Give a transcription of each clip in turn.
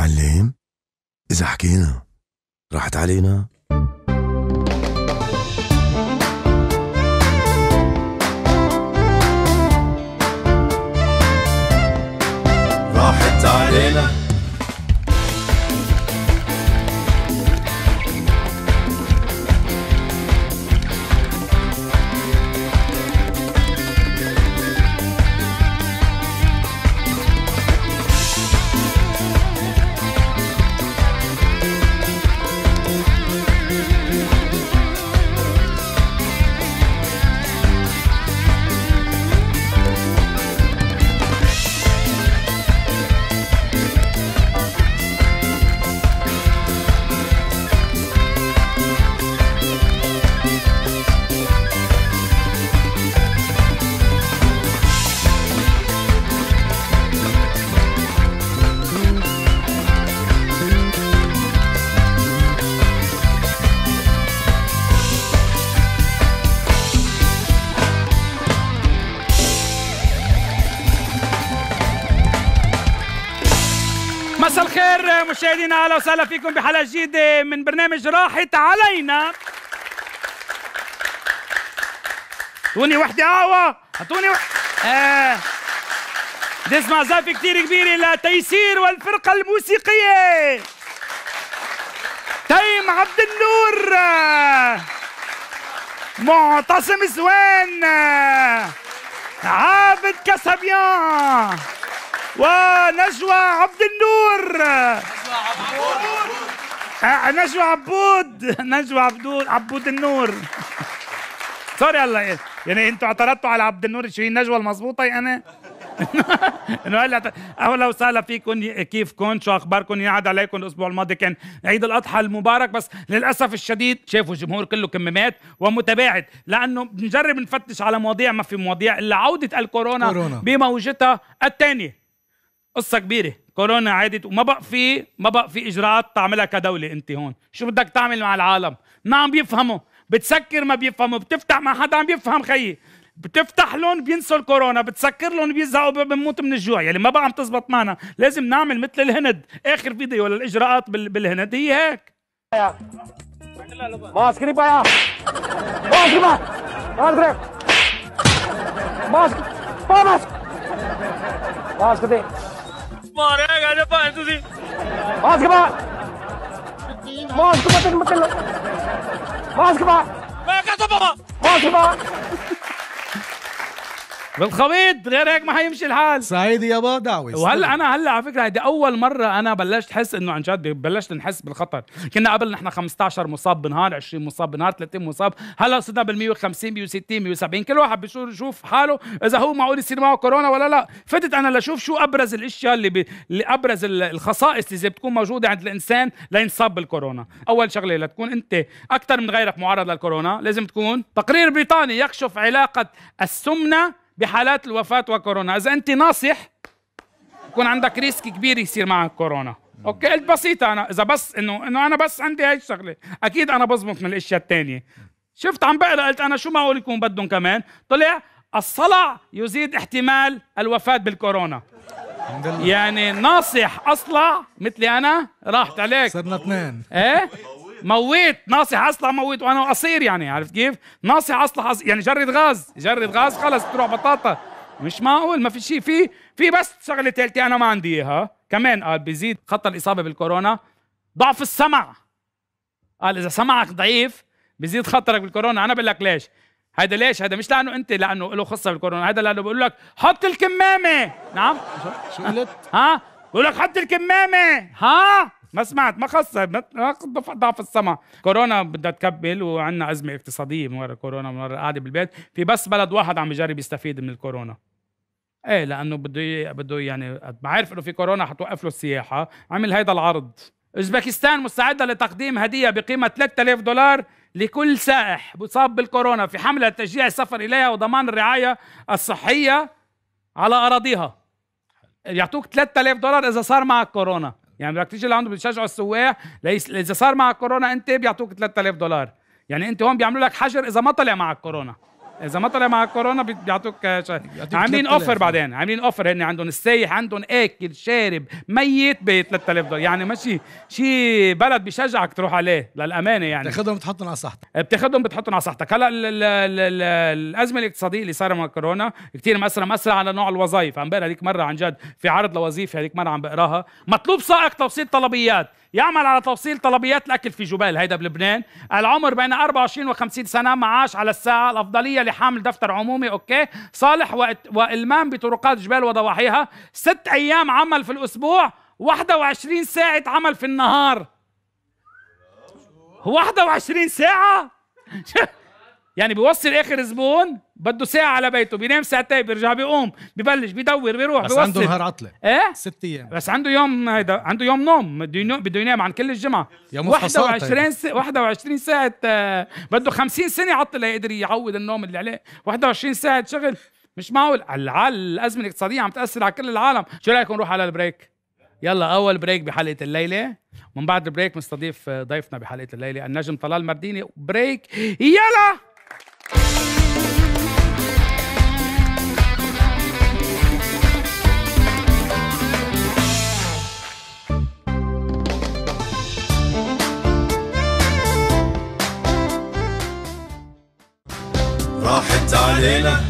علام إذا حكينا راحت علينا وسهلا فيكم بحلقة جديدة من برنامج راحت علينا اعطوني وحدة قهوة اعطوني وحدة آه. نسمع زافة كثير كبيرة لتيسير والفرقة الموسيقية تيم عبد النور معتصم زوان عابد كسبيان ونجوى عبد النور آه، نجوى عبود نجوى عبود عبود النور سوري هلا يعني انتوا اعترضتوا على عبد النور شو هي النجوى المضبوطه يعني انه هلا اهلا وسهلا فيكم كيفكم شو اخباركم ينعاد عليكم الاسبوع الماضي كان عيد الاضحى المبارك بس للاسف الشديد شافوا الجمهور كله كمامات ومتباعد لانه بنجرب نفتش على مواضيع ما في مواضيع الا عوده الكورونا كورونا. بموجتها الثانيه قصه كبيره كورونا عادت وما بقى في ما بقى في اجراءات تعملها كدوله انت هون شو بدك تعمل مع العالم ما عم بيفهموا بتسكر ما بيفهموا بتفتح ما حدا عم بيفهم خيي بتفتح لهم بينسوا الكورونا بتسكر لهم بيزهقوا بنموت من الجوع يعني ما بقى عم تزبط معنا لازم نعمل مثل الهند اخر فيديو للاجراءات بالهند هي هيك ماسك नहीं पाया मास्क ना ماسك रख ماسك मास्क ماسك दे ਮਾਰਿਆ ਹੈਗਾ ਜੇ ਭਾਵੇਂ ਤੁਸੀਂ ਮਾਸਕ ਪਾ ਮਾਸਕ ਪਾ ਤੈਨੂੰ ਮਤਲਬ ਮਾਸਕ ਪਾ ਮੈਂ ਕਹਤਾ ਬਾਬਾ ਮਾਸਕ ਪਾ بالخبيط غير هيك ما حيمشي الحال صعيدي بابا دعوي وهلا انا هلا على فكره هيدي اول مره انا بلشت احس انه عن جد بلشت نحس بالخطر كنا قبل نحن 15 مصاب بنهار 20 مصاب بنهار 30 مصاب هلا صرنا بال 150 160 170 كل واحد بيشوف حاله اذا هو معقول يصير معه كورونا ولا لا فتت انا لشوف شو ابرز الاشياء اللي, ب... اللي ابرز الخصائص اللي بتكون موجوده عند الانسان لينصاب بالكورونا اول شغله لتكون انت اكثر من غيرك معرض للكورونا لازم تكون تقرير بريطاني يكشف علاقه السمنه بحالات الوفاه وكورونا اذا انت ناصح يكون عندك ريسك كبير يصير معك كورونا اوكي قلت بسيطه انا اذا بس انه انه انا بس عندي هاي الشغله اكيد انا بزبط من الاشياء الثانيه شفت عم بقرا قلت انا شو معقول يكون بدهم كمان طلع الصلع يزيد احتمال الوفاه بالكورونا يعني ناصح اصلع مثلي انا راحت عليك صرنا اثنين ايه مويت ناصح اصلح مويت وانا قصير يعني عرفت كيف؟ ناصح اصلح أص... يعني جرد غاز جرد غاز خلص بتروح بطاطا مش معقول ما في شيء في في بس شغله ثالثه انا ما عندي اياها كمان قال بيزيد خطر الاصابه بالكورونا ضعف السمع قال اذا سمعك ضعيف بيزيد خطرك بالكورونا انا بقول لك ليش هذا ليش هذا مش لانه انت لانه له خصه بالكورونا هذا لانه بقول لك حط الكمامه نعم شو قلت ها بقول لك حط الكمامه ها ما سمعت ما خص ضعف السمع كورونا بدها تكبل وعندنا ازمه اقتصاديه من وراء كورونا من وراء قاعده بالبيت في بس بلد واحد عم يجرب يستفيد من الكورونا ايه لانه بده بده يعني عارف انه في كورونا حتوقف له السياحه عمل هيدا العرض اوزبكستان مستعده لتقديم هديه بقيمه 3000 دولار لكل سائح مصاب بالكورونا في حمله لتشجيع السفر اليها وضمان الرعايه الصحيه على اراضيها يعطوك 3000 دولار اذا صار معك كورونا يعني بدك تيجي لعنده بيشجعوا السواح اذا صار معك كورونا انت بيعطوك 3000 دولار يعني انت هون بيعملوا لك حجر اذا ما طلع معك كورونا اذا ما طلع معك كورونا بيعطوك آه، عاملين اوفر بعدين عاملين اوفر هن عندهم السايح عندهم اكل شارب ميت ب 3000 دولار يعني ماشي شي بلد بشجعك تروح عليه للامانه يعني بتاخذهم بتحطهم على صحتك آه، بتاخذهم بتحطهم على صحتك هلا الازمه الاقتصاديه اللي صايره مع كورونا كثير مأثره مأثره على نوع الوظائف عم بقرا هذيك مره عن جد في عرض لوظيفه هذيك مره عم بقراها مطلوب سائق توصيل طلبيات يعمل على توصيل طلبيات الاكل في جبال هيدا بلبنان العمر بين 24 و 50 سنه معاش على الساعه الافضليه صالح حامل دفتر عمومي اوكي صالح والمام بطرقات جبال وضواحيها ست ايام عمل في الاسبوع 21 ساعة عمل في النهار 21 ساعة يعني بيوصل اخر زبون بده ساعة على بيته بينام ساعتين بيرجع بيقوم ببلش بيدور بيروح بس بيوصل. عنده نهار عطلة ايه ست ايام بس عنده يوم هيدا عنده يوم نوم بده ينام عن كل الجمعة يوم 21 س... 21 ساعة آه، بده 50 سنة عطلة يقدر يعوض النوم اللي عليه 21 ساعة شغل مش معقول على الأزمة الاقتصادية عم تأثر على كل العالم شو رأيكم نروح على البريك يلا اول بريك بحلقه الليله ومن بعد البريك مستضيف ضيفنا بحلقه الليله النجم طلال مرديني بريك يلا Magdalena.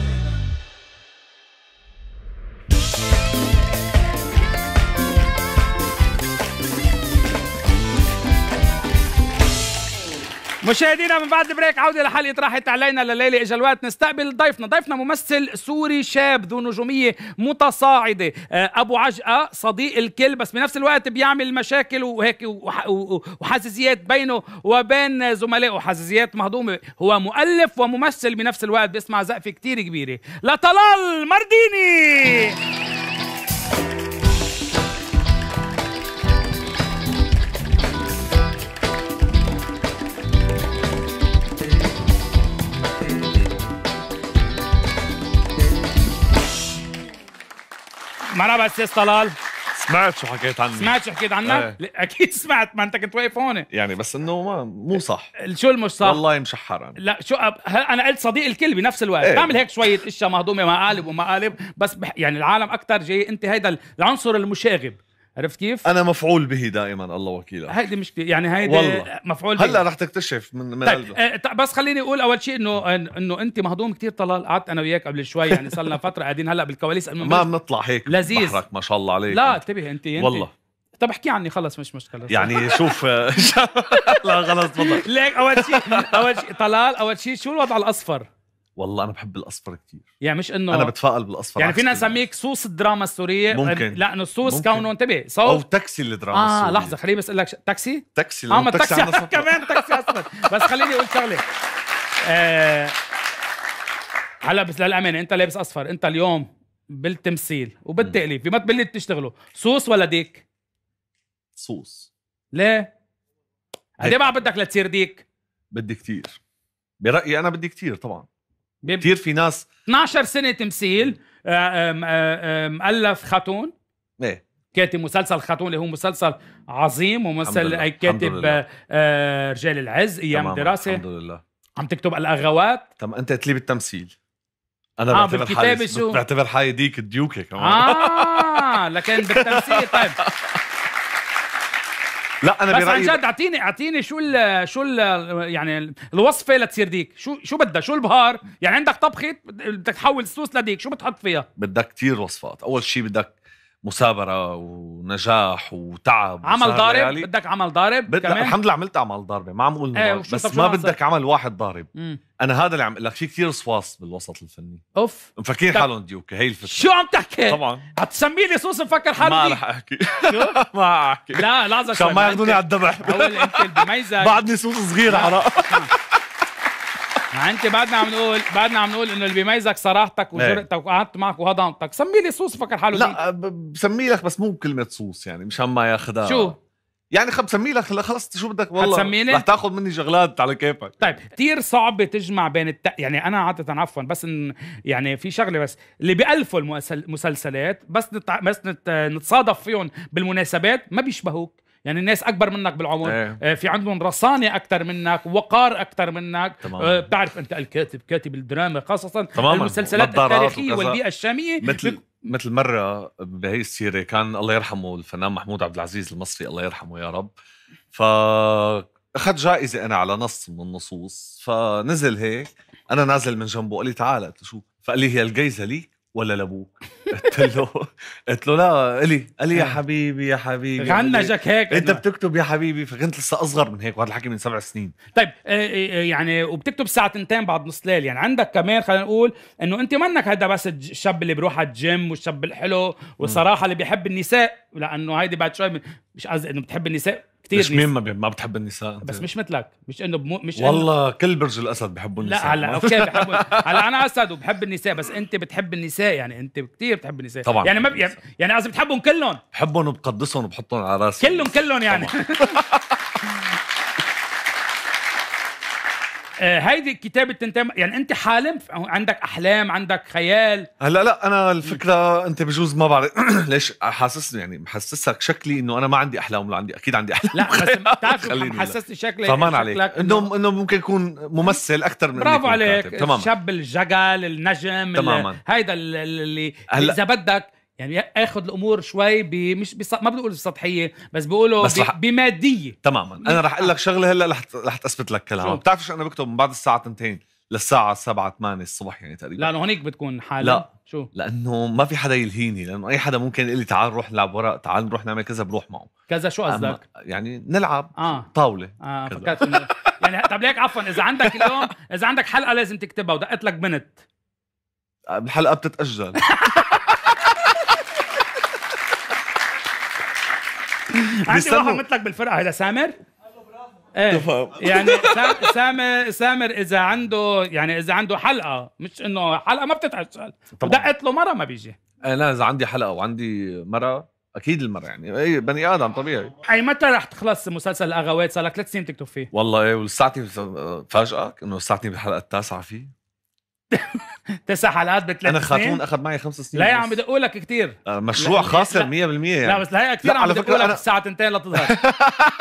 مشاهدينا من بعد البريك عودة لحلقة راحت علينا لليلة إجا الوقت نستقبل ضيفنا ضيفنا ممثل سوري شاب ذو نجومية متصاعدة آه، أبو عجقة آه، صديق الكل بس بنفس الوقت بيعمل مشاكل وهيك وحساسيات بينه وبين زملائه حساسيات مهضومة هو مؤلف وممثل بنفس الوقت بيسمع زقفة كتير كبيرة لطلال مرديني مرحبا استاذ طلال سمعت شو حكيت عني سمعت شو حكيت عنك؟ ايه. اكيد سمعت ما انت كنت واقف هون يعني بس انه ما مو صح شو المش صح؟ والله مشحر لا شو أب... انا قلت صديق الكل بنفس الوقت ايه. بعمل هيك شويه اشياء مهضومه مقالب ومقالب بس بح... يعني العالم اكثر جاي انت هيدا العنصر المشاغب عرفت كيف؟ انا مفعول به دائما الله وكيلك هيدي مشكله يعني هيدي والله. مفعول به هلا رح تكتشف من من طيب. آه طيب، بس خليني اقول اول شيء انه انه انت مهضوم كثير طلال قعدت انا وياك قبل شوي يعني صار لنا فتره قاعدين هلا بالكواليس ما بنطلع هيك لذيذ ما شاء الله عليك لا انتبه انت, انت والله طب احكي عني خلص مش مشكله يعني شوف آه، لا خلص تفضل ليك اول شيء اول شيء طلال اول شيء شو الوضع الاصفر؟ والله انا بحب الاصفر كثير يعني مش انه انا بتفائل بالاصفر يعني فينا نسميك صوص الدراما السوريه ممكن لانه صوص كونه انتبه صوت او تاكسي الدراما آه، السورية. اه لحظه خليني بس اقول لك ش... تاكسي تاكسي اه ما تاكسي كمان تاكسي اصفر بس خليني اقول شغله آه... هلا بس للامانه انت لابس اصفر انت اليوم بالتمثيل وبالتاليف بما تبلي تشتغله صوص ولا ديك صوص ليه قد ايه بدك لتصير ديك بدي كثير برايي انا بدي كثير طبعا كثير في ناس 12 سنه تمثيل آه، مؤلف آه، خاتون ايه كاتب مسلسل خاتون اللي هو مسلسل عظيم ومسلسل كاتب آه، رجال العز ايام دراسه الحمد لله عم تكتب الاغوات طب انت قلت لي بالتمثيل انا آه بعتبر حالي بعتبر حالي ديك الديوكه كمان اه لكن بالتمثيل طيب لا انا بس برأيي عن جد اعطيني اعطيني شو الـ شو الـ يعني الوصفه لتصير ديك شو شو بدها شو البهار يعني عندك طبخه بدك تحول السوس لديك شو بتحط فيها بدك كثير وصفات اول شيء بدك مثابره ونجاح وتعب عمل ضارب يعني. بدك عمل ضارب بد... كمان؟ الحمد لله عملت عمل ضاربه ما عم اقول ايه بس ما بدك عمل واحد ضارب مم. انا هذا اللي عم اقول لك في كثير صواص بالوسط الفني اوف مفكرين حالهم ديوكه هي الفكره شو عم تحكي؟ طبعا هتسميه لي صوص مفكر حالي ما رح احكي ما رح احكي لا لحظه شوي ما ياخذوني على الذبح انت بعدني صوص صغير على ما انت بعدنا عم نقول بعدنا عم نقول انه اللي بيميزك صراحتك إيه. وجرأتك وقعدت معك وهضمتك سمي لي صوص فكر حاله لا بسمي لك بس مو بكلمه صوص يعني مشان ما ياخذها شو يعني خب سمي لك خلص شو بدك والله هتسميني؟ رح تاخذ مني شغلات على كيفك طيب كثير صعب تجمع بين الت... يعني انا عاده عفوا بس إن يعني في شغله بس اللي بألفوا المسلسلات بس نت... بس نت... نتصادف فيهم بالمناسبات ما بيشبهوك يعني الناس اكبر منك بالعمر ايه. آه، في عندهم رصانه اكثر منك وقار اكثر منك آه، تمام. بتعرف انت الكاتب كاتب الدراما خاصه تمام. المسلسلات التاريخيه والبيئه الشاميه مثل بك... مثل مره بهي السيره كان الله يرحمه الفنان محمود عبد العزيز المصري الله يرحمه يا رب ف اخذ جائزه انا على نص من النصوص فنزل هيك انا نازل من جنبه قال لي تعال شو فقال لي هي الجايزه ليك ولا لابوك قلت له قلت له لا الي الي يا آه. حبيبي يا حبيبي غنجك يعني هيك انت بتكتب يا حبيبي فكنت لسه اصغر من هيك وهذا الحكي من سبع سنين طيب آه، آه، يعني وبتكتب الساعه تنتين بعد نص ليل يعني عندك كمان خلينا نقول انه انت منك هذا بس الشاب اللي بروح على الجيم والشاب الحلو وصراحه اللي بيحب النساء لانه هيدي بعد شوي مش قصدي انه بتحب النساء كثير مش مين ما ما بتحب النساء انت. بس مش مثلك مش انه بمو... مش والله إنه... كل برج الاسد بحبوا النساء لا هلا اوكي بحبوا هلا انا اسد وبحب النساء بس انت بتحب النساء يعني انت كثير بتحب النساء طبعا يعني ما ب... يعني-, يعني قصدي بتحبهم كلهم بحبهم وبقدسهم وبحطهم على راسي كلهم كلهم يعني آه، هيدي كتابة بتنتمي يعني انت حالم عندك احلام عندك خيال هلا لا انا الفكره انت بجوز ما بعرف ليش حاسسني يعني محسسك شكلي انه انا ما عندي احلام ولا عندي اكيد عندي احلام لا بس بتعرف محسسني شكلي فمان عليك انه انه ممكن يكون ممثل اكثر من برافو عليك تمام الشاب الجقل النجم تماما هيدا اللي اذا بدك يعني اخذ الامور شوي مش بص... ما بدي اقول بسطحيه بس بقوله بس رح... بماديه تماما انا رح اقول لك شغله هلا رح رح اثبت لك كلامك بتعرف شو انا بكتب من بعد الساعه 2 للساعة 7 8 الصبح يعني تقريبا لأنه هونيك بتكون حالة لا شو لأنه ما في حدا يلهيني لأنه أي حدا ممكن يقول لي تعال نروح نلعب ورق تعال نروح نعمل كذا بروح معه كذا شو قصدك؟ يعني نلعب آه. طاولة آه فكرت يعني طب ليك عفوا إذا عندك اليوم إذا عندك حلقة لازم تكتبها ودقت لك بنت الحلقة بتتأجل عندي واحد مثلك بالفرقه هذا سامر ايه يعني سامر سامر اذا عنده يعني اذا عنده حلقه مش انه حلقه ما بتتعشل دقت له مره ما بيجي ايه لا اذا عندي حلقه وعندي مره اكيد المره يعني اي بني ادم طبيعي اي متى رح تخلص مسلسل الاغاوات صار لك ثلاث سنين تكتب فيه والله ايه ولساتني فاجئك انه لساتني بالحلقه التاسعه فيه تسع حلقات بثلاث انا خاتون اخذ معي خمس سنين لا يا عم بدقوا لك كثير آه، مشروع خاسر 100% يعني لا بس لهي كثير عم بدقوا لك أنا... الساعه 2 لتظهر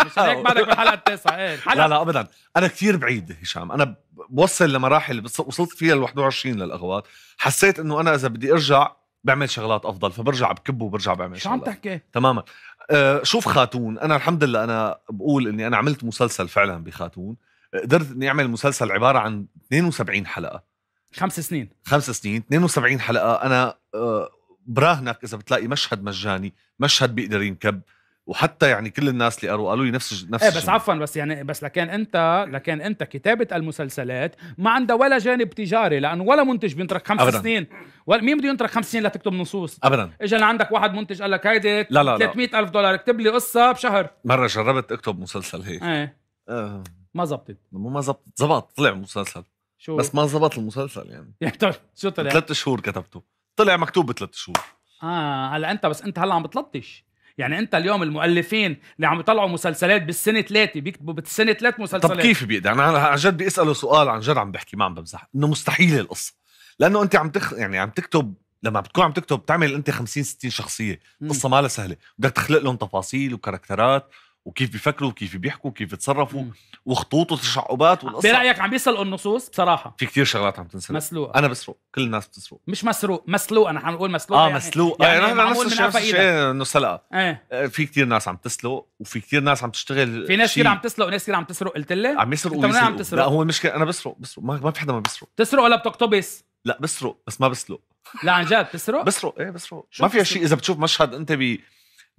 مش هيك بعدك بالحلقه التاسعه ايه لا لا ابدا انا كثير بعيد هشام انا بوصل لمراحل وصلت فيها ال 21 للاغوات حسيت انه انا اذا بدي ارجع بعمل شغلات افضل فبرجع بكب وبرجع بعمل شو عم تحكي تماما أه شوف خاتون انا الحمد لله انا بقول اني انا عملت مسلسل فعلا بخاتون قدرت اني اعمل مسلسل عباره عن 72 حلقه خمس سنين خمس سنين 72 حلقه انا آه، براهنك اذا بتلاقي مشهد مجاني مشهد بيقدر ينكب وحتى يعني كل الناس اللي قروا قالوا لي نفس نفس ايه بس عفوا بس يعني بس لكان انت لكان انت كتابه المسلسلات ما عندها ولا جانب تجاري لانه ولا منتج بينترك خمس أبداً. سنين مين بده ينترك خمس سنين لتكتب نصوص ابدا اجى لعندك واحد منتج قال لك هيدي 300 الف دولار اكتب لي قصه بشهر مره جربت اكتب مسلسل هيك ايه آه. ما زبطت مو ما زبطت زبط طلع مسلسل شو بس ما زبط المسلسل يعني يعني طيب شو طلع؟ ثلاث شهور كتبته طلع مكتوب بثلاث شهور اه هلا انت بس انت هلا عم بتلطش يعني انت اليوم المؤلفين اللي عم يطلعوا مسلسلات بالسنه ثلاثه بيكتبوا بالسنه ثلاث مسلسلات طب كيف بيقدر انا عن جد بدي اساله سؤال عن جد عم بحكي ما عم بمزح انه مستحيل القصه لانه انت عم تخ... يعني عم تكتب لما بتكون عم تكتب بتعمل انت 50 60 شخصيه قصه ما لها سهله بدك تخلق لهم تفاصيل وكاركترات وكيف بيفكروا وكيف بيحكوا وكيف بيتصرفوا وخطوط وتشعبات والقصه برايك عم بيسرقوا النصوص بصراحه في كتير شغلات عم تنسرق مسلوق انا بسرق كل الناس بتسرق مش مسروق مسلوق انا حنقول مسلوق اه يعني مسلوق يعني, يعني انا نفس الشيء انه سلقه إيه. آه. في كتير ناس عم تسلق وفي كتير ناس عم تشتغل في ناس كتير عم تسلق وناس كتير عم تسرق قلت لي عم يسرقوا ويسرقوا عم تسرق لا هو المشكله انا بسرق بسرق ما, في حدا ما بسرق تسرق ولا بتقتبس؟ لا بسرق بس ما بسلق لا عن جد بتسرق؟ بسرق ايه بسرق ما فيها شيء اذا بتشوف مشهد انت بي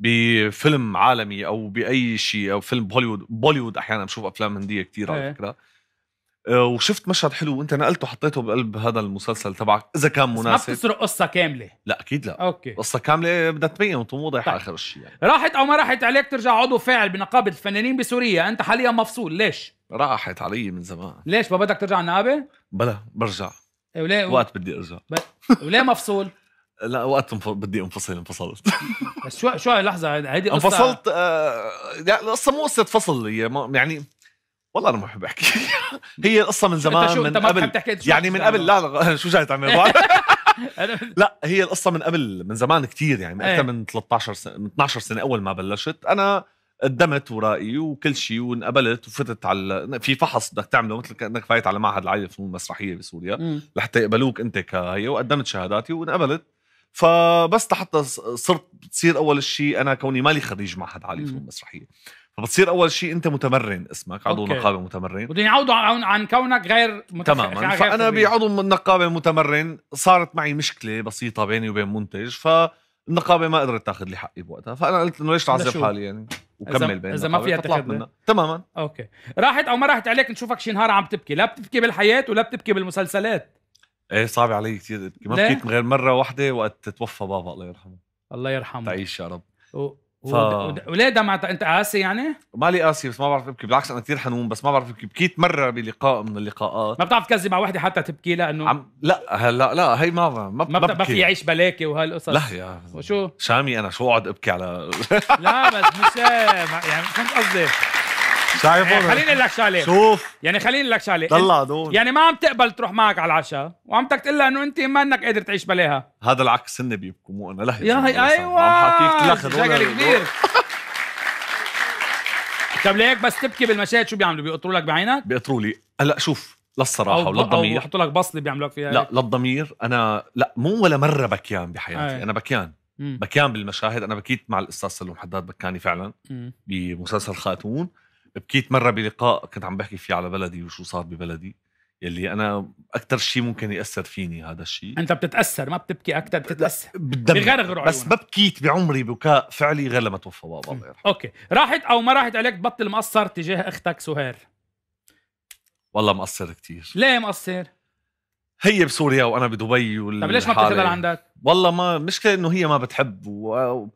بفيلم عالمي او باي شيء او فيلم بوليوود بوليوود احيانا بشوف افلام هنديه كثير على إيه. فكره آه، وشفت مشهد حلو وانت نقلته حطيته بقلب هذا المسلسل تبعك اذا كان مناسب ما بتسرق قصه كامله لا اكيد لا اوكي قصه كامله بدها تبين وتكون واضحه طيب. اخر شيء يعني. راحت او ما راحت عليك ترجع عضو فاعل بنقابه الفنانين بسوريا انت حاليا مفصول ليش راحت علي من زمان ليش ما بدك ترجع النقابه بلا برجع إيه، وليه وقت بدي ارجع ب... وليه مفصول لا وقت مف... بدي انفصل انفصلت بس شو شو لحظه هيدي قصة انفصلت آه... لا يعني القصه مو قصه فصل هي ما... يعني والله انا ما بحب احكي هي القصه من زمان من قبل يعني من قبل لا لا شو جاي تعمل لا هي القصه من قبل من زمان كتير يعني من إيه. اكثر من 13 سنه من 12 سنه اول ما بلشت انا قدمت ورائي وكل شيء وانقبلت وفتت على في فحص بدك تعمله مثل كانك فايت على معهد العالي للفنون المسرحيه بسوريا لحتى يقبلوك انت كهي وقدمت شهاداتي وانقبلت فبس لحتى صرت بتصير اول شيء انا كوني مالي خريج معهد عالي في المسرحيه فبتصير اول شيء انت متمرن اسمك عضو أوكي. نقابه متمرن بدهم يعوضوا عن, عن كونك غير متف... تماما غير فانا بعضو النقابه متمرن صارت معي مشكله بسيطه بيني وبين منتج فالنقابه ما قدرت تاخذ لي حقي بوقتها فانا قلت انه ليش تعذب حالي يعني وكمل بين اذا ما فيها تطلع منها تماما اوكي راحت او ما راحت عليك نشوفك شي نهار عم تبكي لا بتبكي بالحياه ولا بتبكي بالمسلسلات ايه صعب علي كثير ما بكيت غير مره واحده وقت توفى بابا الله يرحمه الله يرحمه تعيش يا رب و... ف... وليه دمعت انت قاسي يعني؟ مالي قاسي بس ما بعرف ابكي بالعكس انا كثير حنون بس ما بعرف ابكي بكيت مره بلقاء من اللقاءات ما بتعرف تكذب على وحده حتى تبكي لها انه عم... لا هلا لا هي ما ما ما, ما في يعيش بلاكي وهالقصص لا يا وشو؟ شامي انا شو اقعد ابكي على لا بس مش يعني فهمت قصدي شايفه إيه، خليني اقول لك شغله شوف يعني خليني اقول لك شغله طلع دول يعني ما عم تقبل تروح معك على العشاء وعم بدك تقول لها انه انت ما انك قادر تعيش بلاها هذا العكس هن بيبكوا مو انا لا يا هي ايوه عم حكيك لك شغل كبير طب ليك بس تبكي بالمشاهد شو بيعملوا بيقطروا لك بعينك؟ بيقطروا لي هلا شوف للصراحه وللضمير بحطوا لك بصله بيعملوا لك فيها لا للضمير انا لا مو ولا مره بكيان بحياتي أي. انا بكيان مم. بكيان بالمشاهد انا بكيت مع الاستاذ سلم حداد بكاني فعلا مم. بمسلسل خاتون بكيت مره بلقاء كنت عم بحكي فيه على بلدي وشو صار ببلدي يلي انا اكثر شيء ممكن ياثر فيني هذا الشيء انت بتتاثر ما بتبكي اكثر بتتاثر بغرغر بس ما بكيت بعمري بكاء فعلي غير لما توفى بابا الله يرحمه اوكي راحت او ما راحت عليك بطل مقصر تجاه اختك سهير والله مقصر كتير ليه مقصر؟ هي بسوريا وانا بدبي وال طب ليش ما بتاخذها لعندك؟ والله ما مشكله انه هي ما بتحب و...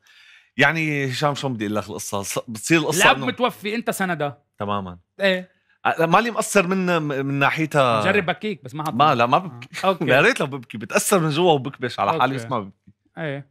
يعني هشام شو بدي اقول لك القصه بتصير القصه الاب متوفي انت سندها تماما ايه مالي مقصر من من ناحيتها جرب بكيك بس ما حط ما لا ما ببكي آه، اوكي يا ريت لو ببكي بتاثر من جوا وبكبش على حالي بس ما ببكي ايه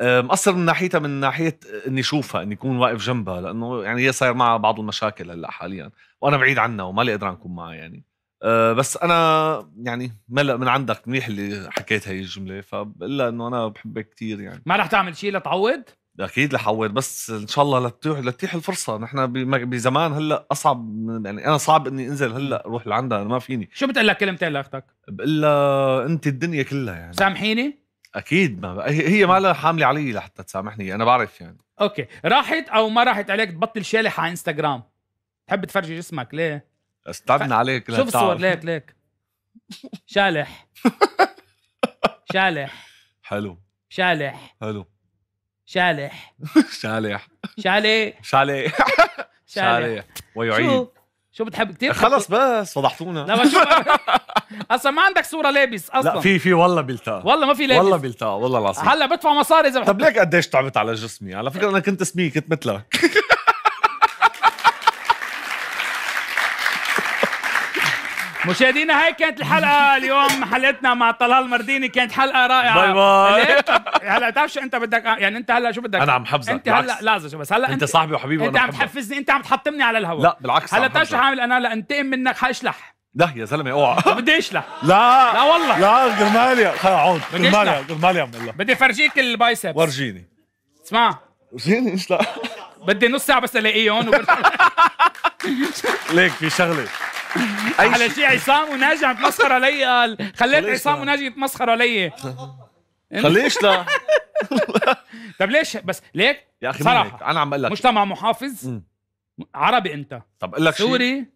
آه، مقصر من ناحيتها من ناحيه اني اشوفها اني اكون واقف جنبها لانه يعني هي صاير معها بعض المشاكل هلا حاليا وانا بعيد عنها ومالي قدران اكون معها يعني آه، بس انا يعني ملأ من عندك منيح اللي حكيت هاي الجمله فبقول لها انه انا بحبك كثير يعني ما رح تعمل شيء لتعوض؟ اكيد لحوير بس ان شاء الله لتتيح لتتيح الفرصه نحن بزمان هلا اصعب يعني انا صعب اني انزل هلا اروح لعندها انا ما فيني شو بتقول لك كلمتين لاختك؟ بقول لها انت الدنيا كلها يعني سامحيني؟ اكيد ما هي ما لها حامله علي لحتى تسامحني انا بعرف يعني اوكي راحت او ما راحت عليك تبطل شالح على انستغرام تحب تفرجي جسمك ليه؟ استعبنا ف... عليك شوف الصور ليك ليك شالح شالح حلو شالح حلو شالح شالح شالح شالح شالح ويعيد شو بتحب كثير خلص بس فضحتونا لا شو اصلا ما عندك صوره لابس اصلا لا في في والله بلتا والله ما في لابس والله بلتا والله العظيم هلا بدفع مصاري اذا طب طيب ليك قديش تعبت على جسمي على فكره انا كنت سميك كنت مثلك مشاهدينا هاي كانت الحلقه اليوم حلقتنا مع طلال المرديني كانت حلقه رائعه باي باي هلا بتعرف شو انت بدك آه، يعني انت هلا شو بدك انا عم حفظك انت هلا لحظه شو بس هلا انت, صاحبي وحبيبي انت عم تحفزني انت عم تحطمني على الهواء لا بالعكس هلا بتعرف شو عامل انا لانتقم منك حاشلح لا يا زلمه اوعى بدي اشلح لا لا والله لا جرماليا خلي اقعد جرماليا جرماليا عم بالله بدي فرجيك البايسبس ورجيني اسمع ورجيني اشلح بدي نص ساعه بس الاقيهم ليك في شغله على شيء عصام وناجي عم آه، يتمسخر علي قال خليت عصام وناجي يتمسخروا علي خليش لا طب ليش بس ليك يا اخي صراحه انا عم بقول لك مجتمع محافظ عربي انت طب اقول لك سوري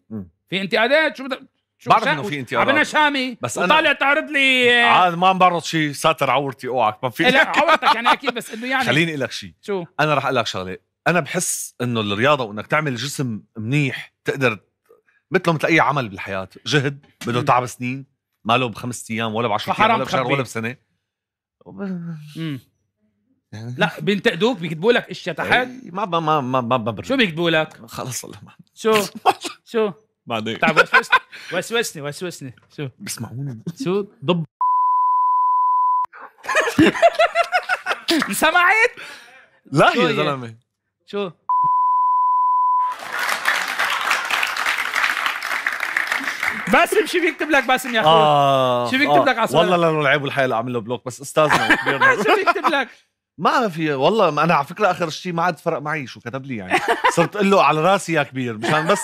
في انتقادات شو بدك بعرف انه في انتقادات عبنا شامي بس وطالع انا تعرض لي عاد ما عم بعرض شيء ساتر عورتي اوعك ما في إيه، عورتك يعني اكيد بس انه يعني خليني اقول لك شيء شو انا رح اقول لك شغله انا بحس انه الرياضه وانك تعمل جسم منيح تقدر مثله مثل اي عمل بالحياه جهد بده تعب سنين ما له بخمس ايام ولا بعشر ايام ولا بشهر ولا بسنه يعني لا بينتقدوك بيكتبوا لك اشياء إيه، ما ما ما ما ما, ما شو بيكتبوا لك؟ خلص والله ما شو؟ شو؟ بعدين تعب وسوسني وسوسني وسوسني شو؟ بيسمعوني شو؟ ضب سمعت؟ لا يا طيب. زلمه شو؟ باسم شو بيكتب لك باسم يا اخوي؟ آه شو بيكتب آه لك على والله لانه لعيب الحقيقه لعمل له بلوك بس استاذنا شو بيكتب لك؟ ما في والله انا على فكره اخر شيء ما عاد فرق معي شو كتب لي يعني صرت اقول له على راسي يا كبير مشان بس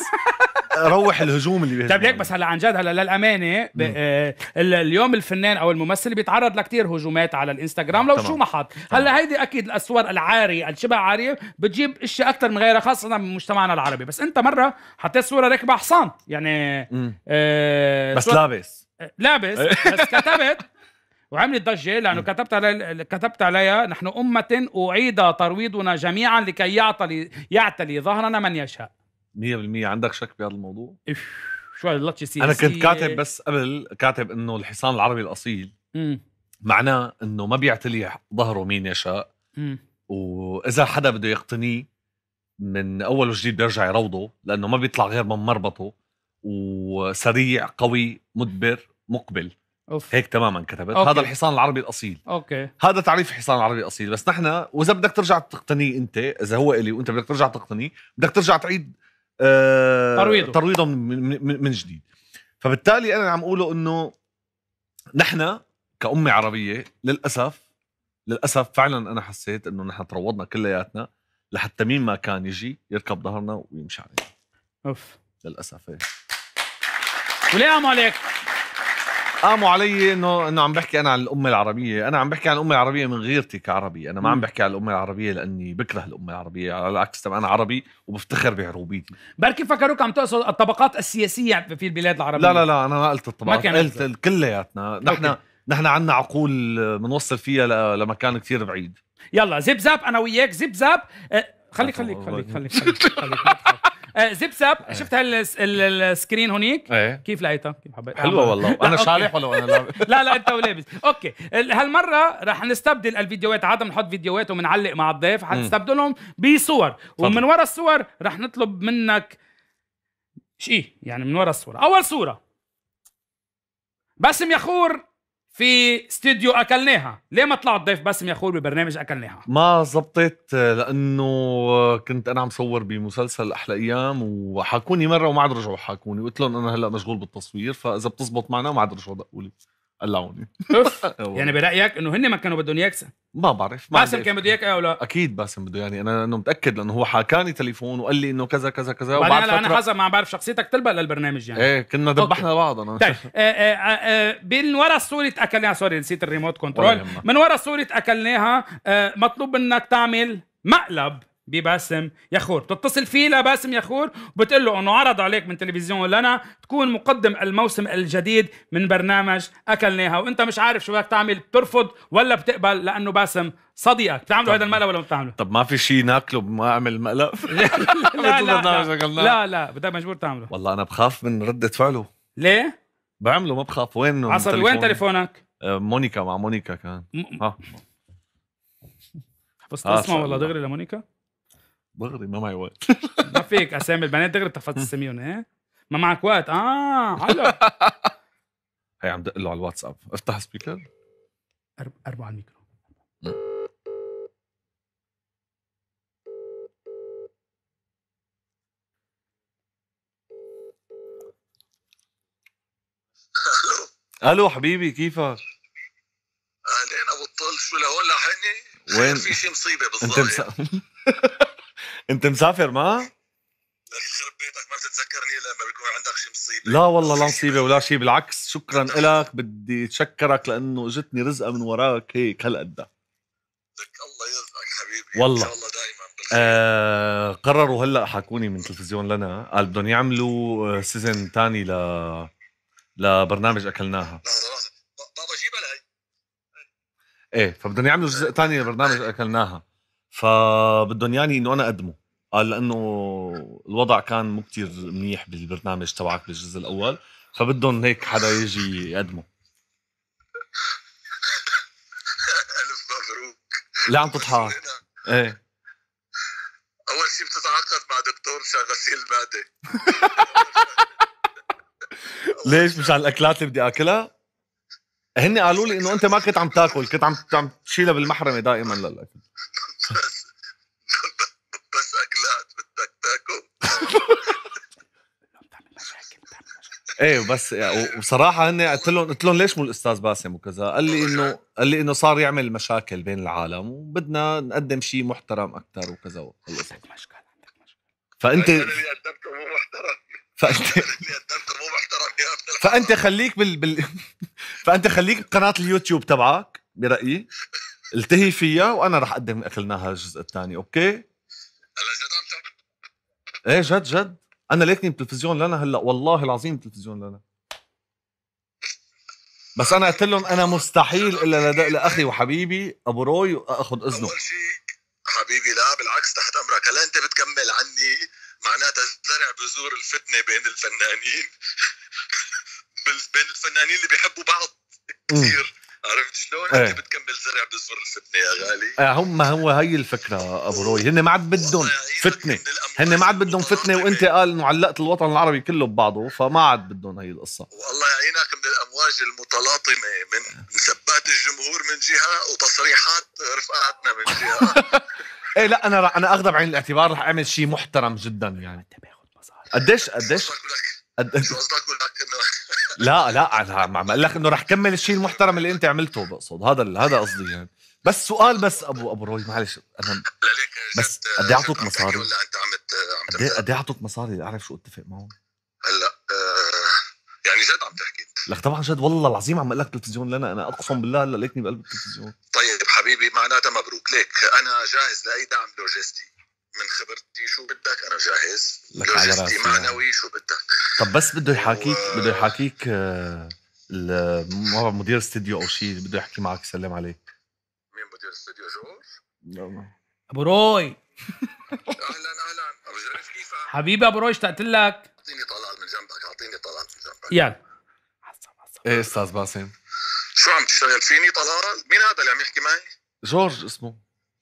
روح الهجوم اللي بيهاجم طيب ليك بس هلا عن جد هلا للامانه آه، اليوم الفنان او الممثل بيتعرض لكثير هجومات على الانستغرام لو طبعا. شو ما حط هلا هيدي اكيد الاسوار العاريه الشبه عاريه بتجيب اشياء اكثر من غيرها خاصه بمجتمعنا العربي بس انت مره حطيت صوره ركبة حصان يعني آه بس لابس آه، لابس بس كتبت وعملت ضجه لانه كتبت علي كتبت عليها نحن امه اعيد ترويضنا جميعا لكي يعتلي يعتلي ظهرنا من يشاء 100% عندك شك بهذا الموضوع؟ شو هاللطشه سي انا كنت كاتب بس قبل كاتب انه الحصان العربي الاصيل معناه انه ما بيعتلي ظهره مين يشاء واذا حدا بده يقتنيه من اول وجديد بيرجع يروضه لانه ما بيطلع غير من مربطه وسريع قوي مدبر مقبل أوف. هيك تماما كتبت أوكي. هذا الحصان العربي الاصيل اوكي هذا تعريف الحصان العربي الاصيل بس نحن واذا بدك ترجع تقتنيه انت اذا هو الي وانت بدك ترجع تقتنيه بدك ترجع تعيد آه، ترويضه ترويضه من, من, من جديد فبالتالي انا عم اقوله انه نحن كأمة عربية للأسف للأسف فعلا أنا حسيت إنه نحن تروضنا كلياتنا لحتى مين ما كان يجي يركب ظهرنا ويمشي علينا أوف للأسف إيه وليه عليك قاموا آه، علي انه انه عم بحكي انا عن الامه العربيه، انا عم بحكي عن الامه العربيه من غيرتي كعربي، انا ما عم بحكي عن الامه العربيه لاني بكره الامه العربيه، على العكس انا عربي وبفتخر بعروبيتي بركي فكروك عم تقصد الطبقات السياسيه في البلاد العربيه لا لا لا انا ما قلت الطبقات ما قلت كلياتنا، نحن نحن عندنا عقول بنوصل آه، فيها لمكان كثير بعيد يلا زب زاب انا وياك زب زاب آه، خليك خليك خليك خليك, خليك, خليك, خليك, خليك, خليك, خليك, خليك آه، زب ساب آه. شفت هالسكرين هونيك ايه. كيف لقيتها؟ كيف حبيت حلوه آه. والله انا شالح ولا انا لا لا انت ولابس اوكي هالمره رح نستبدل الفيديوهات عاده بنحط فيديوهات وبنعلق مع الضيف حنستبدلهم بصور ومن ورا الصور رح نطلب منك شيء يعني من ورا الصوره اول صوره باسم يخور في استديو اكلناها ليه ما طلعت ضيف باسم يخور ببرنامج اكلناها ما زبطت لانه كنت انا عم صور بمسلسل احلى ايام وحاكوني مره وما عاد رجعوا حاكوني قلت لهم انا هلا مشغول بالتصوير فاذا بتزبط معنا ما عاد رجعوا دقوا قلعوني يعني برايك انه هن ما كانوا بدهم اياك ما بعرف ما باسم كان بده اياك او لا اكيد باسم بده يعني انا انه متاكد لانه هو حكاني تليفون وقال لي انه كذا كذا كذا وبعد فتره انا حسب ما بعرف شخصيتك تلبق للبرنامج يعني ايه كنا ذبحنا بعض انا طيب آه، آه، آه، من ورا صوره اكلناها سوري نسيت الريموت كنترول من ورا صوره اكلناها مطلوب منك تعمل مقلب بباسم يخور بتتصل فيه لباسم يخور وبتقول له انه عرض عليك من تلفزيون لنا تكون مقدم الموسم الجديد من برنامج اكلناها وانت مش عارف شو بدك تعمل بترفض ولا بتقبل لانه باسم صديقك بتعملوا هذا المقلب ولا ما بتعمله طب ما في شيء ناكله ما اعمل مقلب لا, لا, لا, لا لا لا بدك مجبور تعمله والله انا بخاف من رده فعله ليه بعمله ما بخاف وين عصر وين تليفونك آه، مونيكا مع مونيكا كان م... ها بس تسمع آه، والله دغري لمونيكا دغري ما معي وقت ما فيك اسامي البنات دغري تحفظ تسميهم ايه ما معك وقت اه حلو هي عم دق له على الواتساب افتح سبيكر اربع على الميكرو الو حبيبي كيفك؟ اهلين ابو الطل شو لهون لاحقني؟ وين؟ في شي مصيبه بالظاهر انت مسافر يخرب بيتك ما بتتذكرني لما بيكون عندك شي مصيبه لا والله لا مصيبه ولا شيء بالعكس شكرا لك بدي اتشكرك لانه اجتني رزقه من وراك هيك هالقد لك الله يرزقك حبيبي والله ان شاء الله دائما آه قرروا هلا حكوني من تلفزيون لنا قال بدهم يعملوا سيزن آه، ثاني ل لبرنامج اكلناها بابا جيبها لهي ايه فبدهم يعملوا جزء ثاني لبرنامج إيه. اكلناها فبدهم ياني انه انا اقدمه آه، قال لانه الوضع كان مو كتير منيح بالبرنامج تبعك بالجزء الاول فبدهم هيك حدا يجي يقدمه الف مبروك ليه عم تضحك؟ ايه اول شيء بتتعاقد مع دكتور مشان غسيل المعده ليش مش على الاكلات اللي بدي اكلها؟ هن قالوا لي انه انت ما كنت عم تاكل كنت عم عم تشيلها بالمحرمه دائما للاكل بس بس اكلات بدك تاكل ايه بس وصراحه هن قلت لهم قلت لهم ليش مو الاستاذ باسم وكذا قال لي انه قال لي انه صار يعمل مشاكل بين العالم وبدنا نقدم شيء محترم اكثر وكذا عندك مشكلة عندك مشكلة فانت اللي قدمته مو محترم فانت مو محترم يا فانت خليك بال, بال... فانت خليك بقناه اليوتيوب تبعك برايي التهي فيها وانا رح اقدم اكلناها الجزء الثاني اوكي هلا جد عم تعمل ايه جد جد انا ليكني بتلفزيون لنا هلا والله العظيم تلفزيون لنا بس انا قلت لهم انا مستحيل الا لدق لاخي وحبيبي ابو روي اخذ اذنه اول شيء حبيبي لا بالعكس تحت امرك هلا انت بتكمل عني معناتها زرع بذور الفتنه بين الفنانين بين الفنانين اللي بيحبوا بعض كثير عرفت شلون؟ ايه. انت بتكمل زرع بزر الفتنه يا غالي إيه، هم هو هي الفكره ابو روي هن ما عاد بدهم فتنه هن ما عاد بدهم فتنه وانت قال انه علقت الوطن العربي كله ببعضه فما عاد بدهم هي القصه والله يعينك من الامواج المتلاطمه من ثبات الجمهور من جهه وتصريحات رفقاتنا من جهه ايه لا انا انا اخذها بعين الاعتبار رح اعمل شيء محترم جدا يعني انت باخذ مصاري قديش قديش قد شو قصدك لا لا انا عم اقول لك انه رح كمل الشيء المحترم اللي انت عملته بقصد هذا هذا قصدي يعني بس سؤال بس ابو ابو روي معلش انا بس قد ايه اعطوك مصاري؟ ولا قد ايه اعطوك مصاري اعرف شو اتفق معهم؟ هلا آه، يعني جد عم تحكي لك طبعا جد والله العظيم عم اقول لك تلفزيون لنا انا اقسم بالله هلا ليتني بقلب التلفزيون طيب حبيبي معناتها مبروك ليك انا جاهز لاي دعم لوجستي من خبرتي شو بدك انا جاهز لوجستي معنوي يعني. شو بدك طب بس بده يحاكيك بده يحاكيك آه، ما بعرف مدير استديو او شيء بده يحكي معك يسلم عليك مين مدير استديو جورج؟ ابو روي اهلا اهلا ابو جريف كيفك؟ حبيبي ابو روي اشتقت لك اعطيني طلال من جنبك اعطيني طلال من جنبك يلا ايه استاذ باسم شو عم تشتغل فيني طلال؟ مين هذا اللي عم يحكي معي؟ جورج اسمه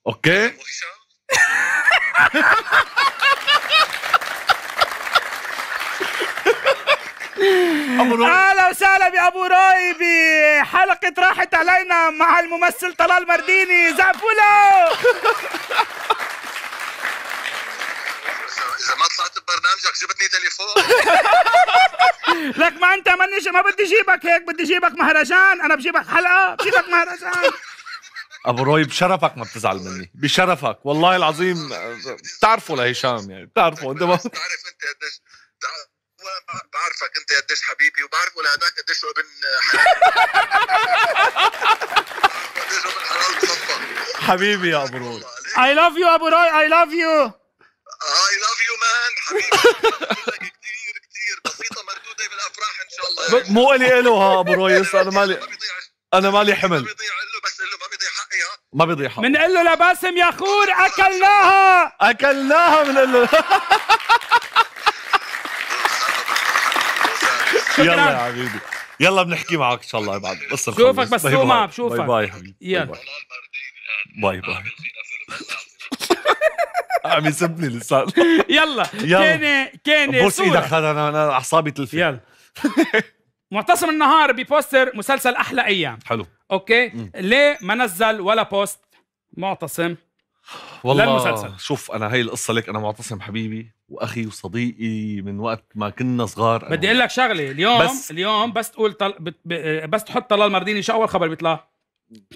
اوكي اهلا وسهلا بابو رايبي حلقه راحت علينا مع الممثل طلال مرديني زعفوا اذا ما طلعت ببرنامجك جبتني تليفون لك ما انت منش ما بدي جيبك هيك بدي جيبك مهرجان انا بجيبك حلقه بجيبك مهرجان ابو روي بشرفك ما بتزعل مني بشرفك والله العظيم بتعرفه لهشام يعني بتعرفه انت ما بتعرف انت قديش وانا بعرفك انت قديش حبيبي وبعرفه لهداك قديش ابن حلال قديش ابن حلال مصفى حبيبي يا ابو روي اي لاف يو ابو روي اي لاف يو اي لاف يو مان حبيبي كثير كثير بسيطه مردوده بالافراح ان شاء الله مو الي له ها ابو رويس انا مالي انا مالي حمل ما بيضيع له بس له ما بيضيع حقي ها ما بيضيع حقي بنقول له لباسم يا خور اكلناها اكلناها بنقول له يلا يا حبيبي يلا بنحكي معك ان شاء الله بعد بس بشوفك بس سوق ما بشوفك باي باي حبيبي يلا باي باي عم يسبني لسان يلا كان كان بوس ايدك هذا انا اعصابي تلفي يلا معتصم النهار ببوستر مسلسل احلى ايام حلو اوكي ليه ما نزل ولا بوست معتصم والله للمسلسل شوف انا هي القصه لك انا معتصم حبيبي واخي وصديقي من وقت ما كنا صغار بدي اقول لك شغله اليوم بس اليوم بس تقول طل... بس تحط طلال مرديني شو اول خبر بيطلع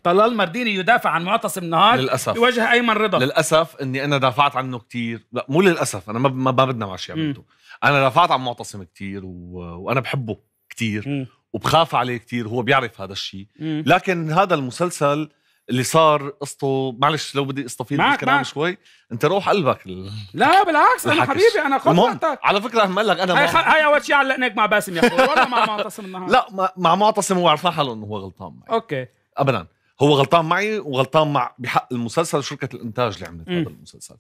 طلال مرديني يدافع عن معتصم نهار للاسف يواجه ايمن رضا للاسف اني انا دافعت عنه كثير لا مو للاسف انا ما ما, بدنا مع عملته انا دافعت عن معتصم كثير و... وانا بحبه كثير وبخاف عليه كثير هو بيعرف هذا الشيء لكن هذا المسلسل اللي صار قصته معلش لو بدي استفيد بالكلام شوي انت روح قلبك ال... لا بالعكس انا حبيبي انا خطتك على فكره هم لك انا هاي, خ... هاي اول شيء علقناك مع باسم يا اخوي ولا مع معتصم النهار لا مع معتصم هو عرفان حاله انه هو غلطان معي اوكي ابدا هو غلطان معي وغلطان مع بحق المسلسل شركة الانتاج اللي عملت هذا المسلسل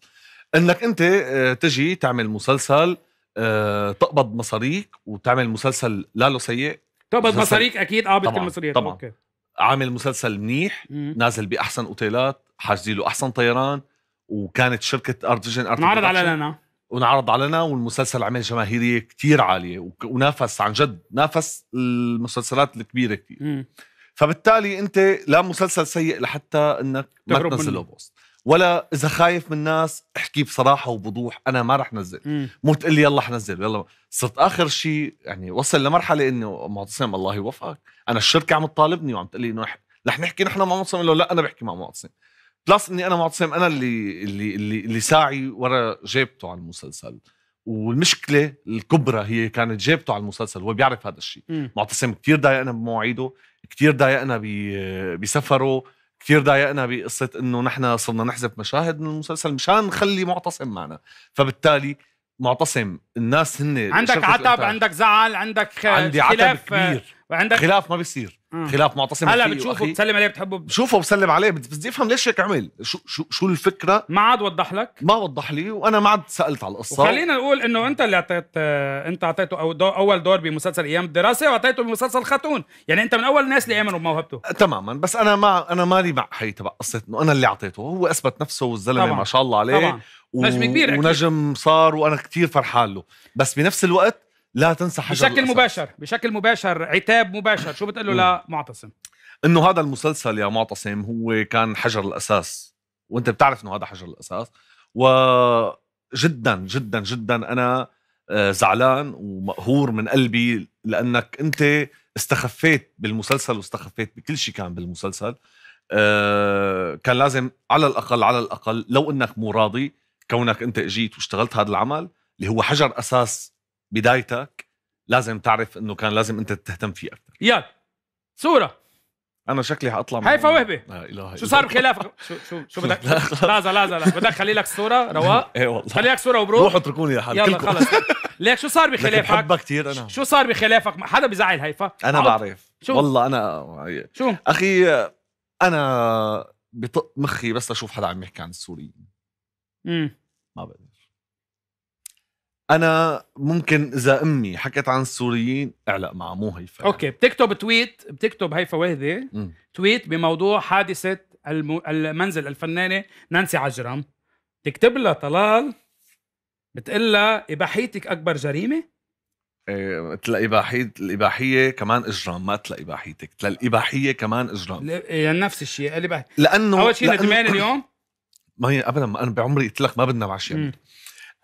انك انت آه، تجي تعمل مسلسل آه، تقبض مصاريك وتعمل مسلسل لا له سيء تقبض مصاريك اكيد اه المصاريات طبعا أوكي. عامل مسلسل منيح مم. نازل باحسن اوتيلات حاجزين له احسن طيران وكانت شركه ارتجن ارتجن نعرض على لنا ونعرض على لنا والمسلسل عمل جماهيريه كتير عاليه ونافس عن جد نافس المسلسلات الكبيره كثير فبالتالي انت لا مسلسل سيء لحتى انك ما تنزله بوست ولا اذا خايف من الناس احكي بصراحه وبوضوح انا ما رح نزل مو تقول لي يلا حنزل يلا صرت اخر شيء يعني وصل لمرحله انه معتصم الله يوفقك انا الشركه عم تطالبني وعم تقول لي انه رح نحكي نحن مع معتصم له لا انا بحكي مع معتصم بلس اني انا معتصم انا اللي اللي اللي, اللي ساعي ورا جيبته على المسلسل والمشكله الكبرى هي كانت جيبته على المسلسل هو بيعرف هذا الشيء معتصم كثير ضايقنا بمواعيده كثير ضايقنا بسفره كثير ضايقنا بقصه انه نحن صرنا نحذف مشاهد من المسلسل مشان نخلي معتصم معنا فبالتالي معتصم الناس هن عندك عتب عندك زعل عندك خلاف عندي عتب كبير وعندك خلاف ما بيصير خلاف معتصم هلا بتشوفه بتسلم عليه بتحبه بشوفه بسلم عليه بدي افهم ليش هيك عمل شو شو شو الفكره ما عاد وضح لك ما وضح لي وانا ما عاد سالت على القصه خلينا نقول انه انت اللي اعطيت آه، انت اعطيته أو اول دور بمسلسل ايام الدراسه واعطيته بمسلسل خاتون يعني انت من اول الناس اللي امنوا بموهبته تماما بس انا ما انا مالي مع هي تبع قصه انه انا اللي اعطيته هو اثبت نفسه والزلمه ما شاء الله عليه طبعا. و... نجم كبير أكيد. ونجم صار وانا كثير فرحان له بس بنفس الوقت لا تنسى حجر بشكل الأساس. مباشر بشكل مباشر عتاب مباشر شو بتقول له لمعتصم انه هذا المسلسل يا معتصم هو كان حجر الاساس وانت بتعرف انه هذا حجر الاساس وجدا جدا جدا انا آه، زعلان ومقهور من قلبي لانك انت استخفيت بالمسلسل واستخفيت بكل شيء كان بالمسلسل آه، كان لازم على الاقل على الاقل لو انك مو راضي كونك انت اجيت واشتغلت هذا العمل اللي هو حجر اساس بدايتك لازم تعرف انه كان لازم انت تهتم فيه اكثر يلا صوره انا شكلي حاطلع هيفا وهبي لا اله شو صار بخلافك شو شو شو بدك لازا لازا لا بدك خلي لك الصوره رواق اي والله خلي لك صوره وبروح روحوا اتركوني لحالي يلا خلص ليك شو صار بخلافك بحبها كثير انا شو صار بخلافك حدا بزعل هيفا انا بعرف شو والله انا شو اخي انا بطق مخي بس اشوف حدا عم يحكي عن السوريين امم ما بقدر انا ممكن اذا امي حكت عن السوريين اعلق معها مو هيفا يعني. اوكي بتكتب تويت بتكتب هيفا وهدي تويت بموضوع حادثه الم... المنزل الفنانه نانسي عجرم تكتب لها طلال بتقول لها اباحيتك اكبر جريمه إيه، تلاقي إباحية الإباحية كمان إجرام ما تلاقي إباحيتك تلاقي الإباحية كمان إجرام إيه، يعني نفس الشيء الإباحية لأنه أول شيء لأنه... ندمان اليوم ما هي أبدا ما أنا بعمري قلت لك ما بدنا بعشية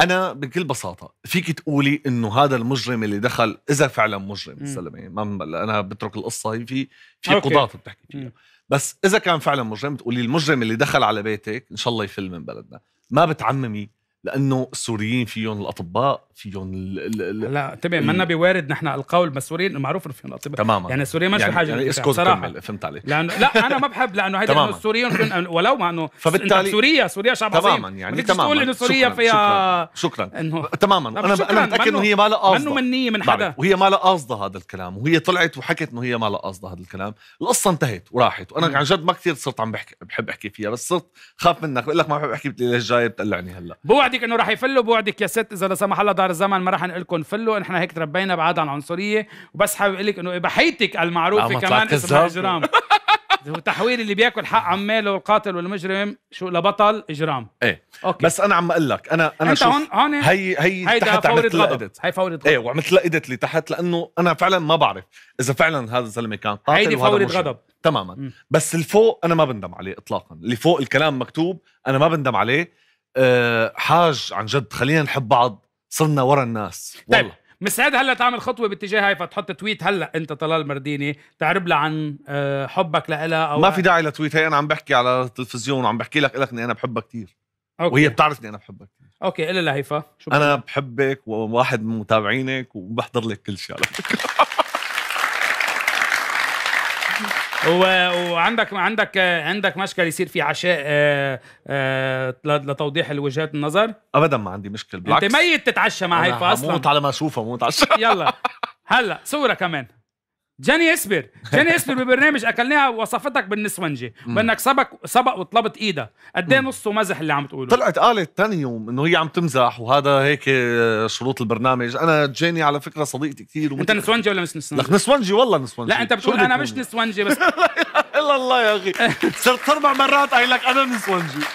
انا بكل بساطه فيك تقولي انه هذا المجرم اللي دخل اذا فعلا مجرم الزلمه ما انا بترك القصه هي في في قضاة بتحكي فيها بس اذا كان فعلا مجرم بتقولي المجرم اللي دخل على بيتك ان شاء الله يفل من بلدنا ما بتعممي لانه السوريين فيهم الاطباء فيهم ال ال لا تمام منا بوارد نحن القول بس السوريين معروف انه فيهم الاطباء تماما يعني السوريين ما في يعني حاجه يعني اسكت صراحه فهمت عليك لأنه لا انا ما بحب لانه هيدا لانه السوريين ولو مع انه فبالتالي سوريا سوريا شعب عظيم تماما يعني تماما تقول انه سوريا فيها شكرا, شكرا. إنه تماما انا شكراً. انا متاكد انه هي ما لها قصد منه منيه من حدا وهي ما لها قصدها هذا الكلام وهي طلعت وحكت انه هي ما لها قصدها هذا الكلام القصه انتهت وراحت وانا عن جد ما كثير صرت عم بحكي بحب احكي فيها بس صرت خاف منك بقول لك ما بحب احكي ليش جاي بتقلعني هلا بوعد بوعدك انه رح يفلوا بوعدك يا ست اذا لا سمح الله دار الزمن ما رح نقول لكم فلوا نحن هيك تربينا بعاد عن العنصريه وبس حابب اقول لك انه اباحيتك المعروفه كمان اسمها اجرام وتحويل اللي بياكل حق عماله والقاتل والمجرم شو لبطل اجرام ايه اوكي بس انا عم اقول لك انا انا انت هون هون هي هي تحت فورة غضب هي فورة غضب ايه وعملت لها اللي تحت لانه انا فعلا ما بعرف اذا فعلا هذا الزلمه كان قاتل هيدي فورة غضب تماما م. بس الفوق انا ما بندم عليه اطلاقا اللي فوق الكلام مكتوب انا ما بندم عليه آه، حاج عن جد خلينا نحب بعض صرنا ورا الناس طيب، والله طيب. مسعد هلا تعمل خطوه باتجاه هاي فتحط تويت هلا انت طلال مرديني تعرب لها عن آه، حبك لها او ما في داعي لتويت هي انا عم بحكي على التلفزيون وعم بحكي لك لك اني انا بحبها كثير وهي بتعرف اني انا بحبك اوكي الا لهيفا شو انا بحبك وواحد من متابعينك وبحضر لك كل شيء على فكره وعندك عندك عندك مشكل يصير في عشاء آه، آه، لتوضيح الوجهات النظر ابدا ما عندي مشكل بالعكس انت ميت تتعشى مع هيفا اصلا موت على ما اشوفها موت على يلا هلا صوره كمان جاني اسبر جاني اسبر ببرنامج اكلناها وصفتك بالنسونجه بانك سبق سبق وطلبت ايدها قد ايه نصه مزح اللي عم تقوله طلعت قالت ثاني يوم انه هي عم تمزح وهذا هيك آه، شروط البرنامج انا جاني على فكره صديقتي كثير انت نسونجي ولا مش نسونجي؟ لك نسونجي والله نسونجي لا انت بتقول انا مش نسونجي بس الا الله يا اخي صرت اربع مرات قايل لك انا نسونجي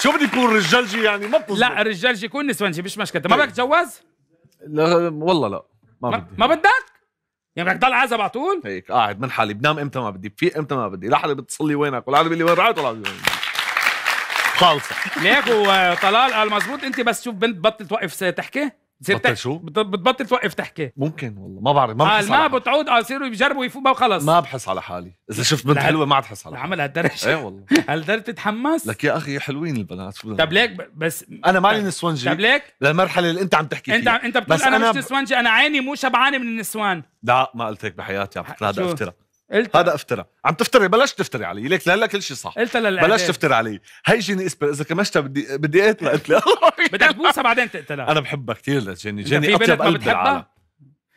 شو بدي يكون رجالجي يعني ما بتزبط لا رجالجي يكون نسونجي مش مشكلة ما طيب. بدك تتجوز؟ لا والله لا ما بدي ما بدك؟ يعني بدك تضل عازب على طول هيك قاعد من حالي بنام امتى ما بدي بفيق امتى ما بدي لا حدا بيتصل لي وينك ولا حدا بيقول لي وين رحت ولا خالصه ليك وطلال قال آه، مزبوط انت بس شوف بنت بطل توقف آه، تحكي بتصير بطل شو؟ بتبطل توقف تحكي ممكن والله ما بعرف ما آه، بحس ما بتعود اه يصيروا يجربوا يفوقوا ما خلص ما بحس على حالي اذا شفت بنت حلوه ما عاد حس على حالي عمل هالدرجه ايه والله هالدرجه تتحمس لك يا اخي حلوين البنات شو طب ليك بس انا مالي نسوانجي طب ليك للمرحله اللي انت عم تحكي انت فيها. انت انت بتقول انا, أنا مش نسوانجي انا عيني مو شبعانه من النسوان لا ما قلت هيك بحياتي عم تتلادى افتراء قلت هذا افترى عم تفتري بلاش تفتري علي ليك لهلا كل شيء صح قلت للإعدام بلاش تفتري علي هي جيني اسبر اذا كمشتها بدي بدي اقتلها لها بدك تبوسها بعدين تقتلها انا بحبها كثير لجيني جيني اطيب قلب بالعالم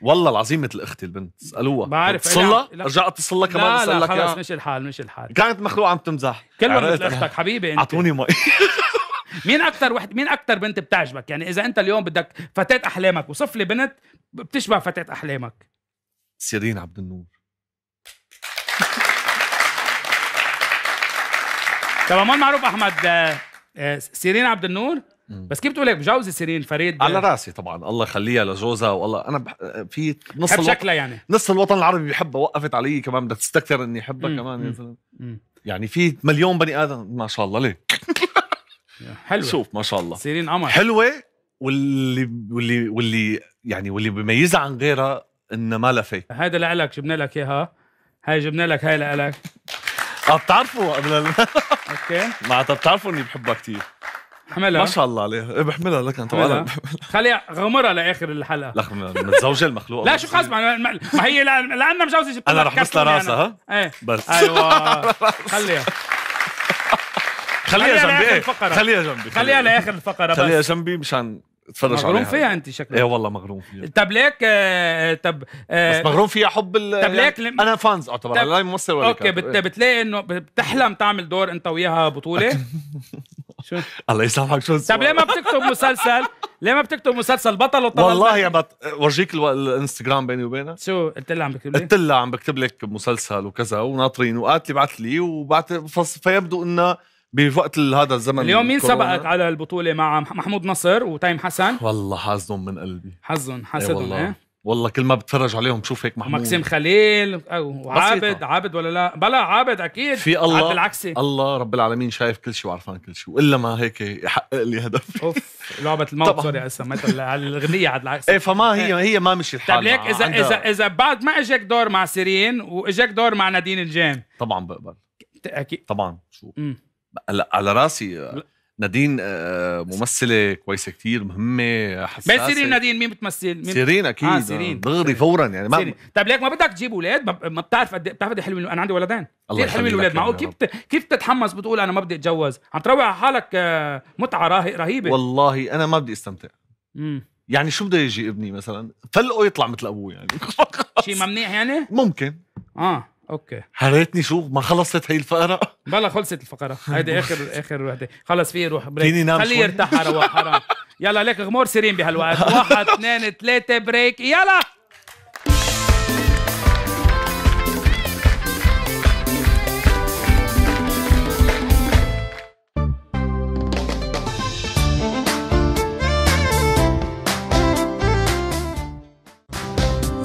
والله العظيم مثل اختي البنت اسالوها بعرف اتصلها ارجع اتصلها كمان لا لا خلص مش الحال مش الحال كانت مخلوقه عم تمزح كلمة مثل اختك حبيبي انت اعطوني مي مين اكثر وحده مين اكثر بنت بتعجبك يعني اذا انت اليوم بدك فتاه احلامك وصف لي بنت بتشبه فتاه احلامك سيرين عبد النور طب ما معروف احمد آه، آه، سيرين عبد النور بس كيف بتقول لك بجوزي سيرين فريد آه، على راسي طبعا الله يخليها لجوزها والله انا بح... في نص الوطن شكلها يعني نص الوطن العربي بيحبها وقفت علي كمان بدها تستكثر اني احبها كمان يا زلمه يعني في مليون بني ادم ما شاء الله ليه حلوه شوف ما شاء الله سيرين قمر حلوه واللي واللي واللي يعني واللي بيميزها عن غيرها انه ما لها في هيدا لعلك جبنا لك اياها هاي جبنا لك هاي لعلك بتعرفوا قبل اوكي معناتها بتعرفوا اني بحبها كثير حملها ما شاء الله عليها إيه، بحملها لك انت خليها غمرها لاخر الحلقه لك متزوجه المخلوقه لا شو خلص ما, ما هي لانها مجوزه انا رح بس راسها ها؟ ايه بس ايوه خليها خليها جنبي خليها جنبي خليها لاخر الفقره بس خليها جنبي مشان تفرج مغروم فيها انت شكلك ايه والله مغروم فيها طب ليك آه، طب آه، بس مغروم فيها حب ال... طب ليك يعني انا فانز اعتبر آه، لا ممثل ولا اوكي بت... بتلاقي انه بتحلم تعمل دور انت وياها بطوله شو الله يسامحك شو طب ليه ما بتكتب مسلسل ليه ما بتكتب مسلسل بطل وطلع والله يا بط... ورجيك الانستغرام بيني وبينك شو قلت لها عم بكتب لي قلت لها عم بكتب لك مسلسل وكذا وناطرين وقالت لي بعت لي وبعت فيبدو انه بوقت هذا الزمن اليوم مين سبقك على البطوله مع محمود نصر وتايم حسن والله حظهم من قلبي حظهم إيه حسدهم ايه والله. إيه؟ والله كل ما بتفرج عليهم بشوف هيك محمود ماكسيم خليل وعابد بسيطة. عابد ولا لا بلا عابد اكيد في الله عبد العكسي الله رب العالمين شايف كل شيء وعرفان كل شيء والا ما هيك يحقق لي هدف اوف لعبه الموت سوري هسه مثل على الاغنيه عبد العكسي ايه فما هي إيه. هي ما مشي الحال طيب ليك اذا اذا اذا بعد ما اجاك دور مع سيرين واجاك دور مع نادين الجيم طبعا بقبل اكيد طبعا شو مم. هلا على راسي آه، نادين آه، آه، ممثله كويسه كتير مهمه حساسه بس سيرين نادين مين بتمثل؟ مين سيرين اكيد آه سيرين دغري فورا يعني ما سيرين. طيب ليك ما بدك تجيب اولاد ما بتعرف قد إيه- بتعرف قد إيه حلو انا عندي ولدين كثير حلوين الاولاد معقول كيف بت... كيف بتتحمس بتقول انا ما بدي اتجوز؟ عم تروع على حالك متعه رهيبه والله انا ما بدي استمتع امم يعني شو بده يجي ابني مثلا؟ فلقه يطلع مثل ابوه يعني شيء ممنوع يعني؟ ممكن اه اوكي حريتني شو ما خلصت هي الفقره بلا خلصت الفقره هيدي اخر اخر وحده خلص فيه روح بريك فيني نام خليه يرتاح روح حرام يلا ليك غمور سيرين بهالوقت واحد اثنين ثلاثه بريك يلا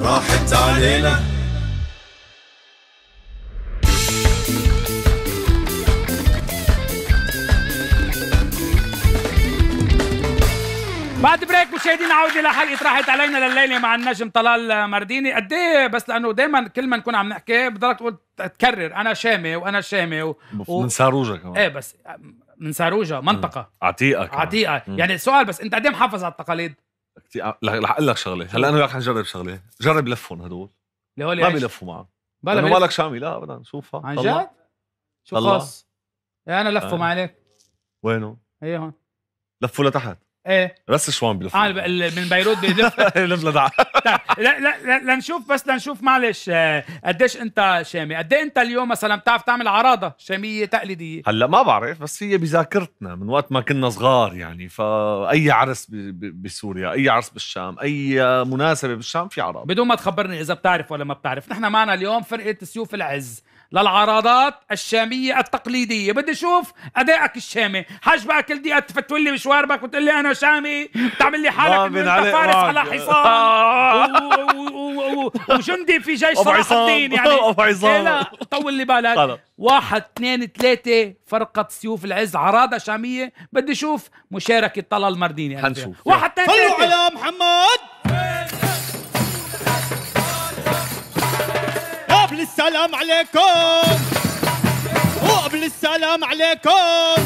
راحت علينا بعد بريك مشاهدينا عودة لحلقة راحت علينا لليلة مع النجم طلال مرديني قد ايه بس لأنه دائما كل ما نكون عم نحكي بضلك تقول تكرر أنا شامي وأنا شامي و... و... من ساروجا كمان ايه بس من ساروجا منطقة عتيقة كمان. عتيقة مم. يعني سؤال بس أنت قد إيه محافظ على التقاليد؟ كثير رح آه، أقول لك شغلة هلا أنا وياك نجرب شغلة جرب لفهم هدول ما بيلفوا معك بلا بلا مالك شامي لا ابدا شوفها عن جد؟ شو خاص؟ انا لفوا آه. ما عليك وينه؟ هي إيه هون لفوا لتحت ايه بس شوان بيلف اه من بيروت بيلف لف لدعا لا لا لنشوف بس لنشوف معلش آه، قديش انت شامي قد ايه انت اليوم مثلا بتعرف تعمل عراضه شاميه تقليديه هلا ما بعرف بس هي بذاكرتنا من وقت ما كنا صغار يعني فاي عرس بسوريا اي عرس بالشام اي مناسبه بالشام في عراضه بدون ما تخبرني اذا بتعرف ولا ما بتعرف نحن معنا اليوم فرقه سيوف العز للعراضات الشامية التقليدية بدي أشوف أدائك الشامي حاج بقى كل دقيقة تفتول لي مشواربك وتقول لي أنا شامي بتعمل لي حالك إنه أنت فارس على حصان وجندي في جيش صلاح الدين يعني إيه لا طول لي بالك واحد اثنين ثلاثة فرقة سيوف العز عراضة شامية بدي أشوف مشاركة طلال مرديني هنشوف يعني واحد اثنين ثلاثة على محمد وقبل السلام عليكم وقبل السلام عليكم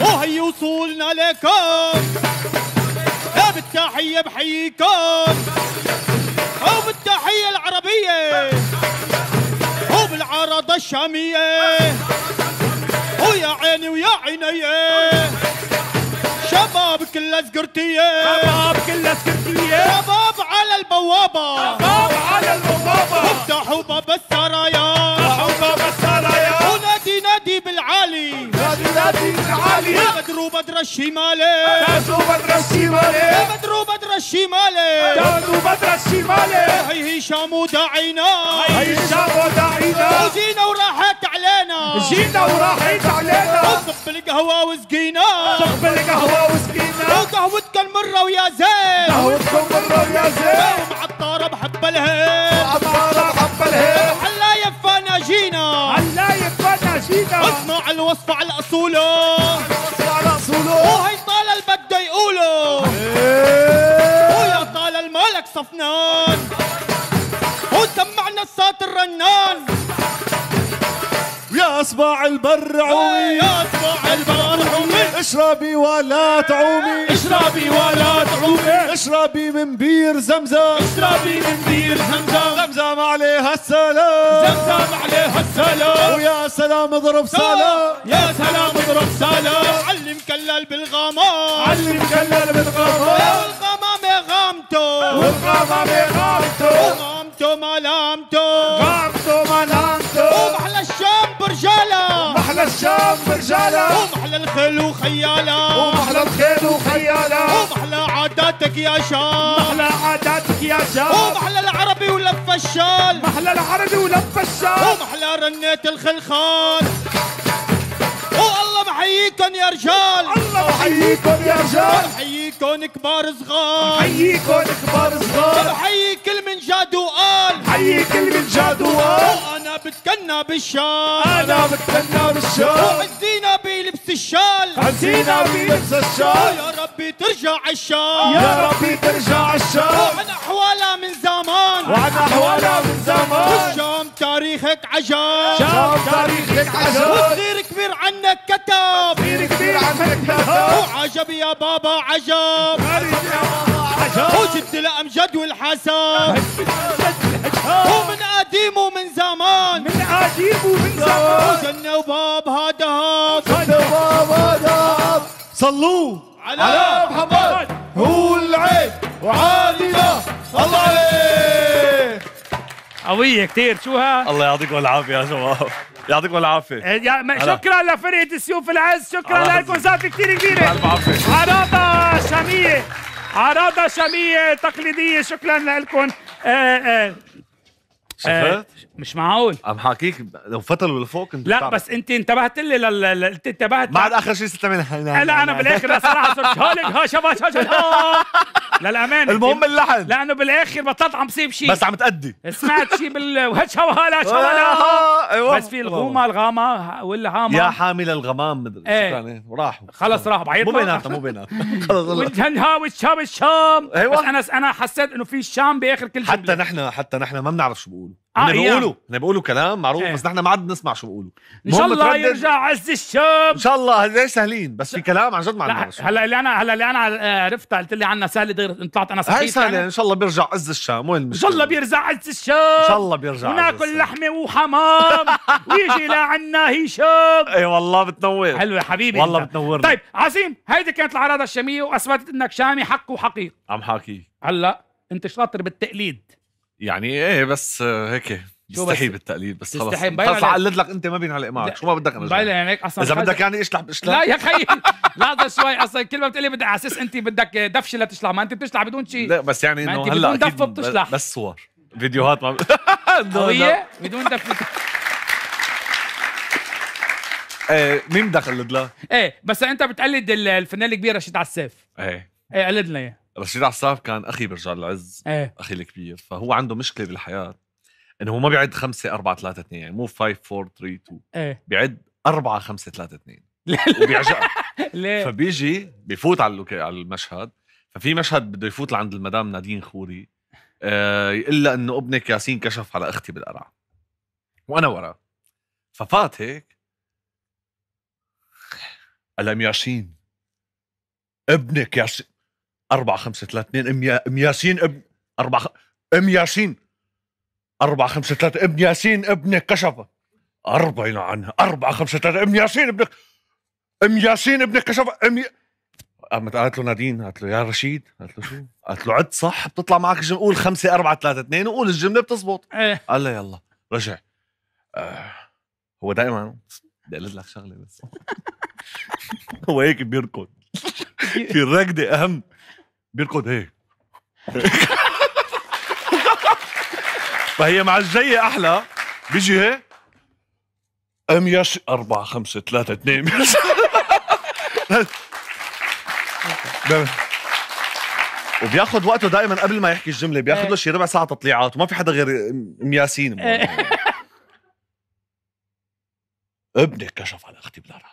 وهي وصولنا لكم بالتحية بحييكم وبالتحية العربية وبالعرضة الشامية ويا عيني ويا عيني شباب كل سكرتية شباب كل سكرتية شباب على البوابة شباب على البوابة افتحوا باب السرايا افتحوا باب السرايا ونادي نادي بالعالي هذه العالية مضروبة بدر مالي مضروبة درشي مالي مضروبة درشي مالي مضروبة درشي الشمالي هي هشام وداعينا هي هشام وداعينا وجينا وراحت علينا جينا وراحت علينا صب القهوة وسقينا صب القهوة وسقينا وقهوتكم مرة ويا زين قهوتكم مرة ويا زين ومعطرة بحب الهيل معطرة بحب الهيل رشيده اصنع الوصف على اصوله الوصف على اصوله وهي طال البد يقوله إيه. ويا طال المالك صفنان وسمعنا الصوت الرنان يا اصبع البر عومي يا اصبع البر عومي اشربي ولا تعومي اشربي ولا تعومي اشربي من بير زمزم اشربي من بير زمزم زمزم عليها السلام زمزم عليها السلام ويا سلام اضرب آه، سلام يا سلام اضرب سلام علم كلل بالغمام علم كلل بالغمام والغمام غامته والغمام غامته غامته ملامته غامته شاف رجالة ومحلى الخيل وخياله ومحلى الخيل وخياله ومحلى عاداتك يا شاف محلى عاداتك يا شاف ومحلى العربي ولف الشال محلى العربي ولف الشال ومحلى رنة الخلخال والله محييكم يا رجال الله محييكم يا رجال محييكم كبار صغار محييكم كبار صغار محيي كل من جاد وقال محيي كل من جاد وقال بتكنى بالشال انا بتكنى بالشال وعزينا بلبس الشال عزينا بلبس الشال يا ربي ترجع الشال يا ربي ترجع الشال وعن احوالها من زمان وعن احوالها من زمان والشام تاريخك عجاب شام تاريخك عجاب وصير كبير عنك كتب وصير كبير عنك كتب وعجب يا بابا عجب عجب يا بابا وجد الامجد والحساب ومن قديم ومن زمان عجيب وبنسقف جنة وباب هداف جنة وباب هداف صلوا على, على محمد هو العيب وعالية الله عليه قوية كثير شو ها؟ الله يعطيكم العافية يا شباب يعطيكم العافية إيه، شكرا لفرقة سيوف العز شكرا لكم زافة كثير كبيرة عراضة شامية عراضة شامية تقليدية شكرا لكم إيه، إيه. شفت؟ آه، مش معقول عم حاكيك لو فتلوا لفوق انت لا بتعرف. بس انت انتبهت لي لل انت انتبهت بعد اخر شيء ستة منها يعني- لا انا بالاخر صراحه صرت هولك ها شبا للامانه المهم اللحن لانه بالاخر بطلت عم بصيب شيء بس عم تأدي سمعت شيء بال شبا آه، أيوة. بس في الغومه الغامه والهامه يا حامل الغمام مدري ايه, إيه. وراح خلص راحوا بعيط مو بيناتها مو بيناتها خلص والجنها والشام الشام ايوه انا انا حسيت انه في الشام باخر كل حتى نحن حتى نحن ما بنعرف شو بقول بيقولوا آه هن بيقولوا هن بيقولوا كلام معروف إيه. بس نحن ما عاد نسمع شو بيقولوا ان شاء الله تردد. يرجع عز الشاب ان شاء الله هذول سهلين بس في كلام عن جد ما عندنا هلا اللي انا هلا اللي انا آه، عرفتها قلت لي عنها سهله دغري طلعت انا صحيح هاي سهله يعني. ان شاء الله بيرجع عز الشام وين المشكله ان شاء الله بيرجع عز الشام ان شاء الله بيرجع وناكل لحمه وحمام ويجي لعنا هشام اي والله بتنور حلوه يا حبيبي والله بتنورنا طيب عظيم هيدي كانت العراضه الشاميه واثبتت انك شامي حق وحقيقي عم حاكيك هلا انت شاطر بالتقليد يعني ايه بس هيك يستحي بالتقليد بس خلص خلص اقلد لك انت ما بينعلق معك شو ما بدك انا باين عليك اصلا اذا بدك يعني اشلح بشلح لا يا خيي لحظه شوي اصلا كل ما بتقلي بدك على اساس انت بدك دفشه لتشلح ما انت بتشلح بدون شيء لا بس يعني انه هلا بدون دفه بتشلح بس صور فيديوهات ما قويه بدون دفه ايه مين بدك اقلد لك؟ ايه بس انت بتقلد الفنان الكبير رشيد عساف ايه ايه قلدنا اياه رشيد عصاف كان اخي برجع العز ايه اخي الكبير فهو عنده مشكله بالحياه انه هو ما بيعد 5 4 3 2 يعني مو 5 4 3 2 ايه بيعد 4 5 3 2 وبيعجقك ليه؟ فبيجي بفوت على على المشهد ففي مشهد بده يفوت لعند المدام نادين خوري آه يقول لها انه ابنك ياسين كشف على اختي بالقرع وانا وراه ففات هيك قال ياسين ابنك ياسين 4 5 3 2 ام ام ياسين ابن 4 ام ياسين 4 5 3 ابن ياسين ابنك كشف أربعين عنها 4 5 3 ام ياسين ابنك ام ياسين ابنك كشف ام قامت قالت له نادين قالت له يا رشيد قالت له شو؟ قالت له عد صح بتطلع معك الجمله قول 5 4 3 2 وقول الجمله بتزبط إيه. قال لها يلا رجع آه هو دائما بدي اقلد لك شغله بس هو هيك بيركض في الركضه اهم بيركض ايه. هيك فهي مع الجاية أحلى بيجي هيك ايه. أم ياش أربعة خمسة ثلاثة اثنين وبياخذ وقته دائما قبل ما يحكي الجمله بياخذ له شي ربع ساعه تطليعات وما في حدا غير ام ياسين ابني كشف على اختي بلارا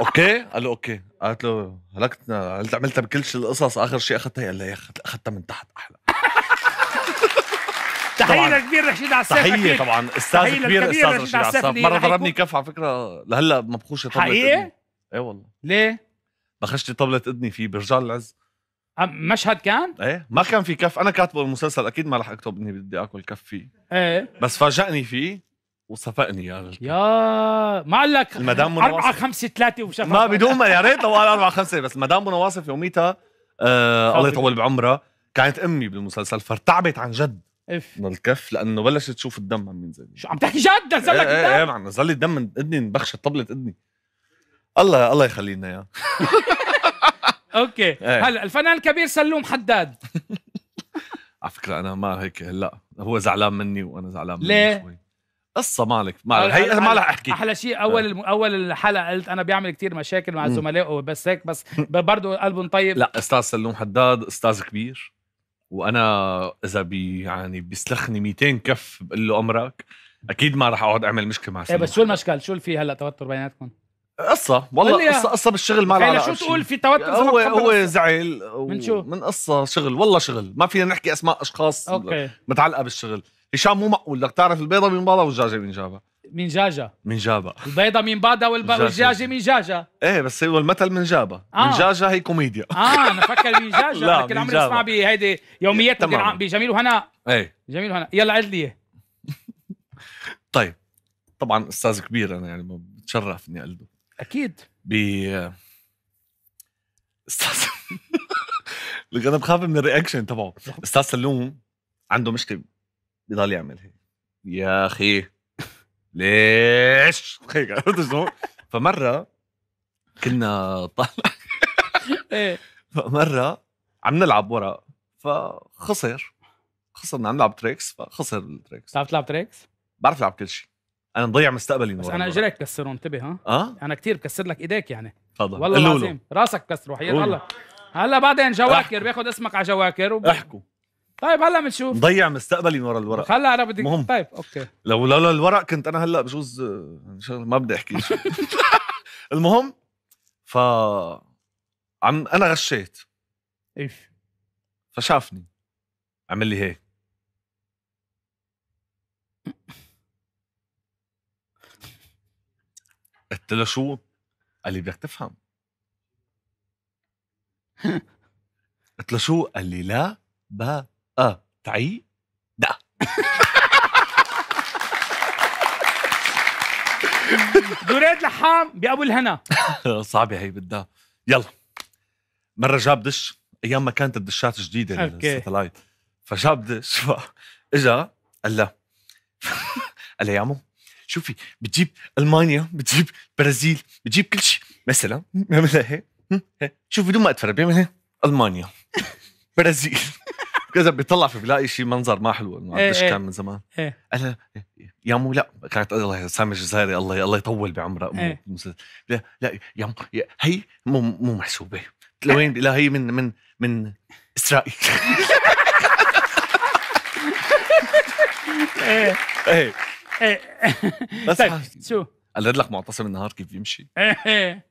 اوكي قال له اوكي قالت له هلكتنا قلت عملتها بكل شيء القصص اخر شيء اخذتها قال لي اخذتها من تحت احلى تحيه كبير رشيد عساف تحيه طبعا استاذ كبير استاذ رشيد عساف مره ضربني كف على فكره لهلا مبخوشه طبله حقيقي؟ ايه والله ليه؟ بخشت طبله اذني فيه برجال العز مشهد كان؟ ايه ما كان في كف انا كاتبه المسلسل اكيد ما رح اكتب اني بدي اكل كف فيه ايه بس فاجئني فيه وصفقني يا رجل. يا ما قال لك المدام منى 4 5 3 وشفق ما بدون ما يا ريت لو قال 4 5 بس مدام منى واصف يوميتها آه الله يطول بعمرها كانت امي بالمسلسل فارتعبت عن جد اف من الكف لانه بلشت تشوف الدم عم ينزل شو عم تحكي جد نزل لك إيه، إيه، الدم؟ ايه ايه عم نزل لي الدم من اذني بخشت طبله اذني الله الله يخلي لنا اياه اوكي إيه. هلا الفنان الكبير سلوم حداد على فكره انا ما هيك هلا هو زعلان مني وانا زعلان منه ليه؟ شوي قصة مالك مالك هي ما رح احكي احلى شيء اول الم... اول الحلقة قلت انا بيعمل كتير مشاكل مع زملائه بس هيك بس برضه قلب طيب لا استاذ سلوم حداد استاذ كبير وانا اذا بي يعني بيسلخني 200 كف بقول له امرك اكيد ما رح اقعد اعمل مشكله مع سلوم ايه بس شو المشكل شو اللي في هلا توتر بيناتكم قصه والله قصه قصه بالشغل ما يعني لها شو تقول في توتر هو هو زعل من شو من قصه شغل والله شغل ما فينا نحكي اسماء اشخاص أوكي. متعلقه بالشغل هشام مو معقول لك تعرف البيضه من بيضه والدجاجه من جابها من جاجة من جابا البيضة من بادا والب... من جاجة ايه بس هو المثل من جابا آه. من جاجة هي كوميديا اه انا فكر من جاجة لا لكن عمري اسمع بهيدي يومياتنا بجميل وهنا ايه جميل وهنا يلا عد لي طيب طبعا استاذ كبير انا يعني بتشرف اني اقلده اكيد ب استاذ لك انا بخاف من الرياكشن تبعه استاذ سلوم عنده مشكله بضل يعمل هيك يا اخي ليش هيك عرفت شلون؟ فمره كنا طالع إيه. فمره عم نلعب ورق فخسر خسرنا عم نلعب تريكس فخسر التريكس بتعرف تلعب تريكس؟ بعرف العب كل شيء انا مضيع مستقبلي بس انا اجريك كسره انتبه ها اه انا كثير بكسر لك ايديك يعني تفضل والله العظيم راسك كسره حياة الله هلا بعدين جواكر بياخذ اسمك على جواكر احكوا طيب هلا بنشوف ضيع مستقبلي من ورا الورق هلا انا بدي مهم. طيب اوكي لو لولا الورق كنت انا هلا بجوز ما بدي احكي المهم ف عم انا غشيت ايش فشافني عمل لي هيك قلت له شو؟ قال لي بدك تفهم قلت له شو؟ قال لي لا باس آه. تعي لا دريد لحام بابو الهنا صعبه هي بدها يلا مره جاب دش ايام ما كانت الدشات جديده الستلايت فجاب دش اجا قال له قال له يا عمو شوفي بتجيب المانيا بتجيب برازيل بتجيب كل شيء مثلا بعملها هيك شوف بدون ما اتفرج بعمل هيك المانيا برازيل كذا بيطلع في بلاقي شيء منظر ما حلو انه قديش إيه، إيه. كان من زمان ايه قال يا مو لا كانت الله سامي الجزائري الله الله يطول بعمره امه لا لا يا مو هي مو مو محسوبه لوين لا هي من من من اسرائيل ايه ايه ايه بس طيب، شو قلد لك معتصم النهار كيف بيمشي ايه, إيه.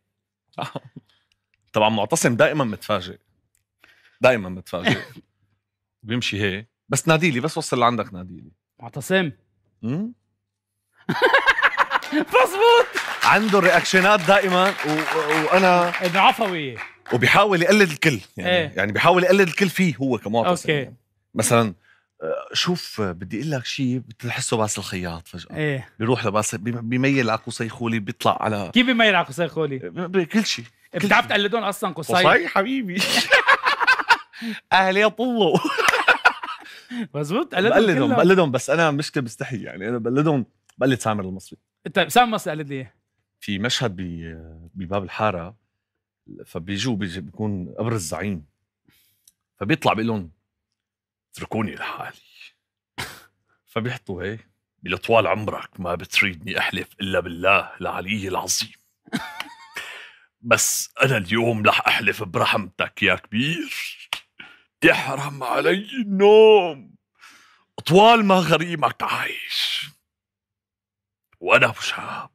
طبعا معتصم دائما متفاجئ دائما متفاجئ بيمشي هيك بس ناديلي بس وصل لعندك ناديلي معتصم امم مظبوط عنده رياكشنات دائما و... وانا ابن عفوي وبيحاول يقلد الكل يعني ايه؟ يعني بيحاول يقلد الكل فيه هو كمعتصم اوكي يعني. مثلا آه، شوف بدي اقول لك شيء بتحسه باس الخياط فجاه ايه بيروح لباس بيميل على قصي خولي بيطلع على كيف بيميل على قصي خولي؟ آه، بكل شيء بتعرف تقلدون اصلا قصي قصي حبيبي اهلي يا طلو مزبوط بقلدهم بقلدهم بس انا مشكله بستحي يعني انا بقلدهم بقلد سامر المصري طيب سامر المصري قلد لي ايه؟ في مشهد بباب الحاره فبيجوا بيجي بيكون قبر الزعيم فبيطلع بيقول لهم اتركوني لحالي فبيحطوا هيك إيه؟ لطوال عمرك ما بتريدني احلف الا بالله العلي العظيم بس انا اليوم رح احلف برحمتك يا كبير يحرم علي النوم طوال ما غريمك عايش وانا شهاب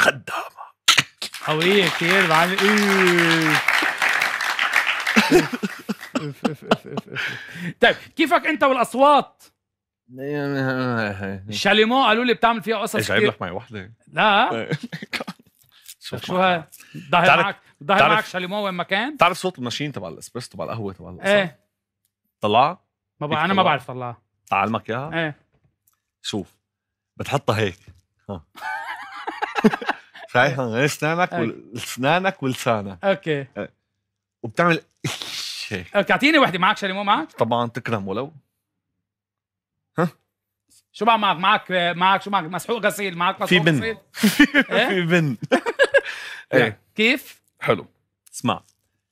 خدامة قوية كثير بعد طيب كيفك انت والاصوات؟ الشاليمو قالوا لي بتعمل فيها قصص كثير جايب لك معي وحده؟ لا شوف شو هاي ضهر معك ضهر معك شاليمو وين ما كان بتعرف صوت الماشين تبع الاسبريس تبع القهوه تبع ايه طلعها؟ ما بقى انا ما بعرف طلعها اعلمك اياها؟ ايه شوف بتحطها هيك ها شايف يعني اسنانك اسنانك ولسانك اوكي إيه. وبتعمل هيك اوكي اعطيني وحده معك شاليمو معك؟ طبعا تكرم ولو ها شو معك معك معك شو معك مسحوق غسيل معك مسحوق غسيل إيه؟ في بن في بن ايه يعني كيف؟ حلو اسمع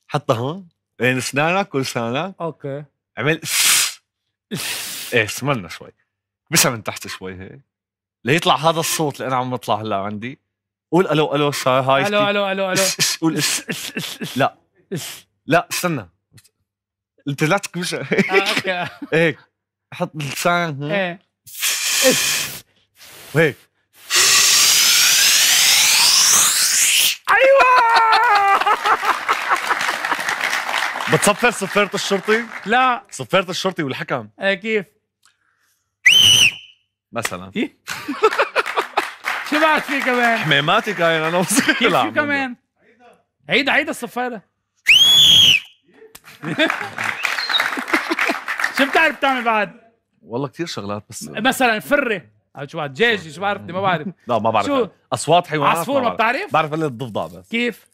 حطها هون بين اسنانك إيه، ولسانك اوكي عمل ايه سملنا شوي بس من تحت شوي هيك ليطلع هذا الصوت اللي انا عم بطلع هلا عندي قول الو الو صار هاي الو الو الو الو قول لا لا استنى انت لا تكبش هيك آه، هيك حط لسانك إيه. هيك وهيك بتصفر صفيرة الشرطي؟ لا صفيرة الشرطي والحكم ايه كيف؟ مثلا إيه؟ شو بعد في كمان؟ حماماتي كاين انا وصغير كيف شو كمان؟ عيدها عيدها الصفارة شو بتعرف تعمل بعد؟ والله كثير شغلات بس مثلا فرة شو بعد دجاجة شو بعرف ما بعرف لا ما بعرف شو اصوات حيوانات عصفور ما بتعرف؟ بعرف قلة الضفدع بس كيف؟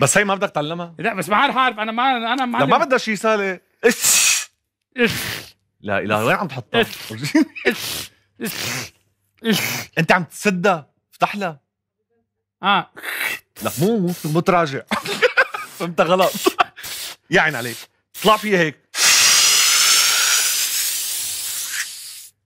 بس هي ما بدك تعلمها لا بس ما عارف عارف انا ما انا ما لا ما بدها شيء سهله لا اله وين عم تحطها؟ انت عم تسدها افتح لها اه لا مو مو تراجع فهمتها غلط يا عين عليك طلع فيها هيك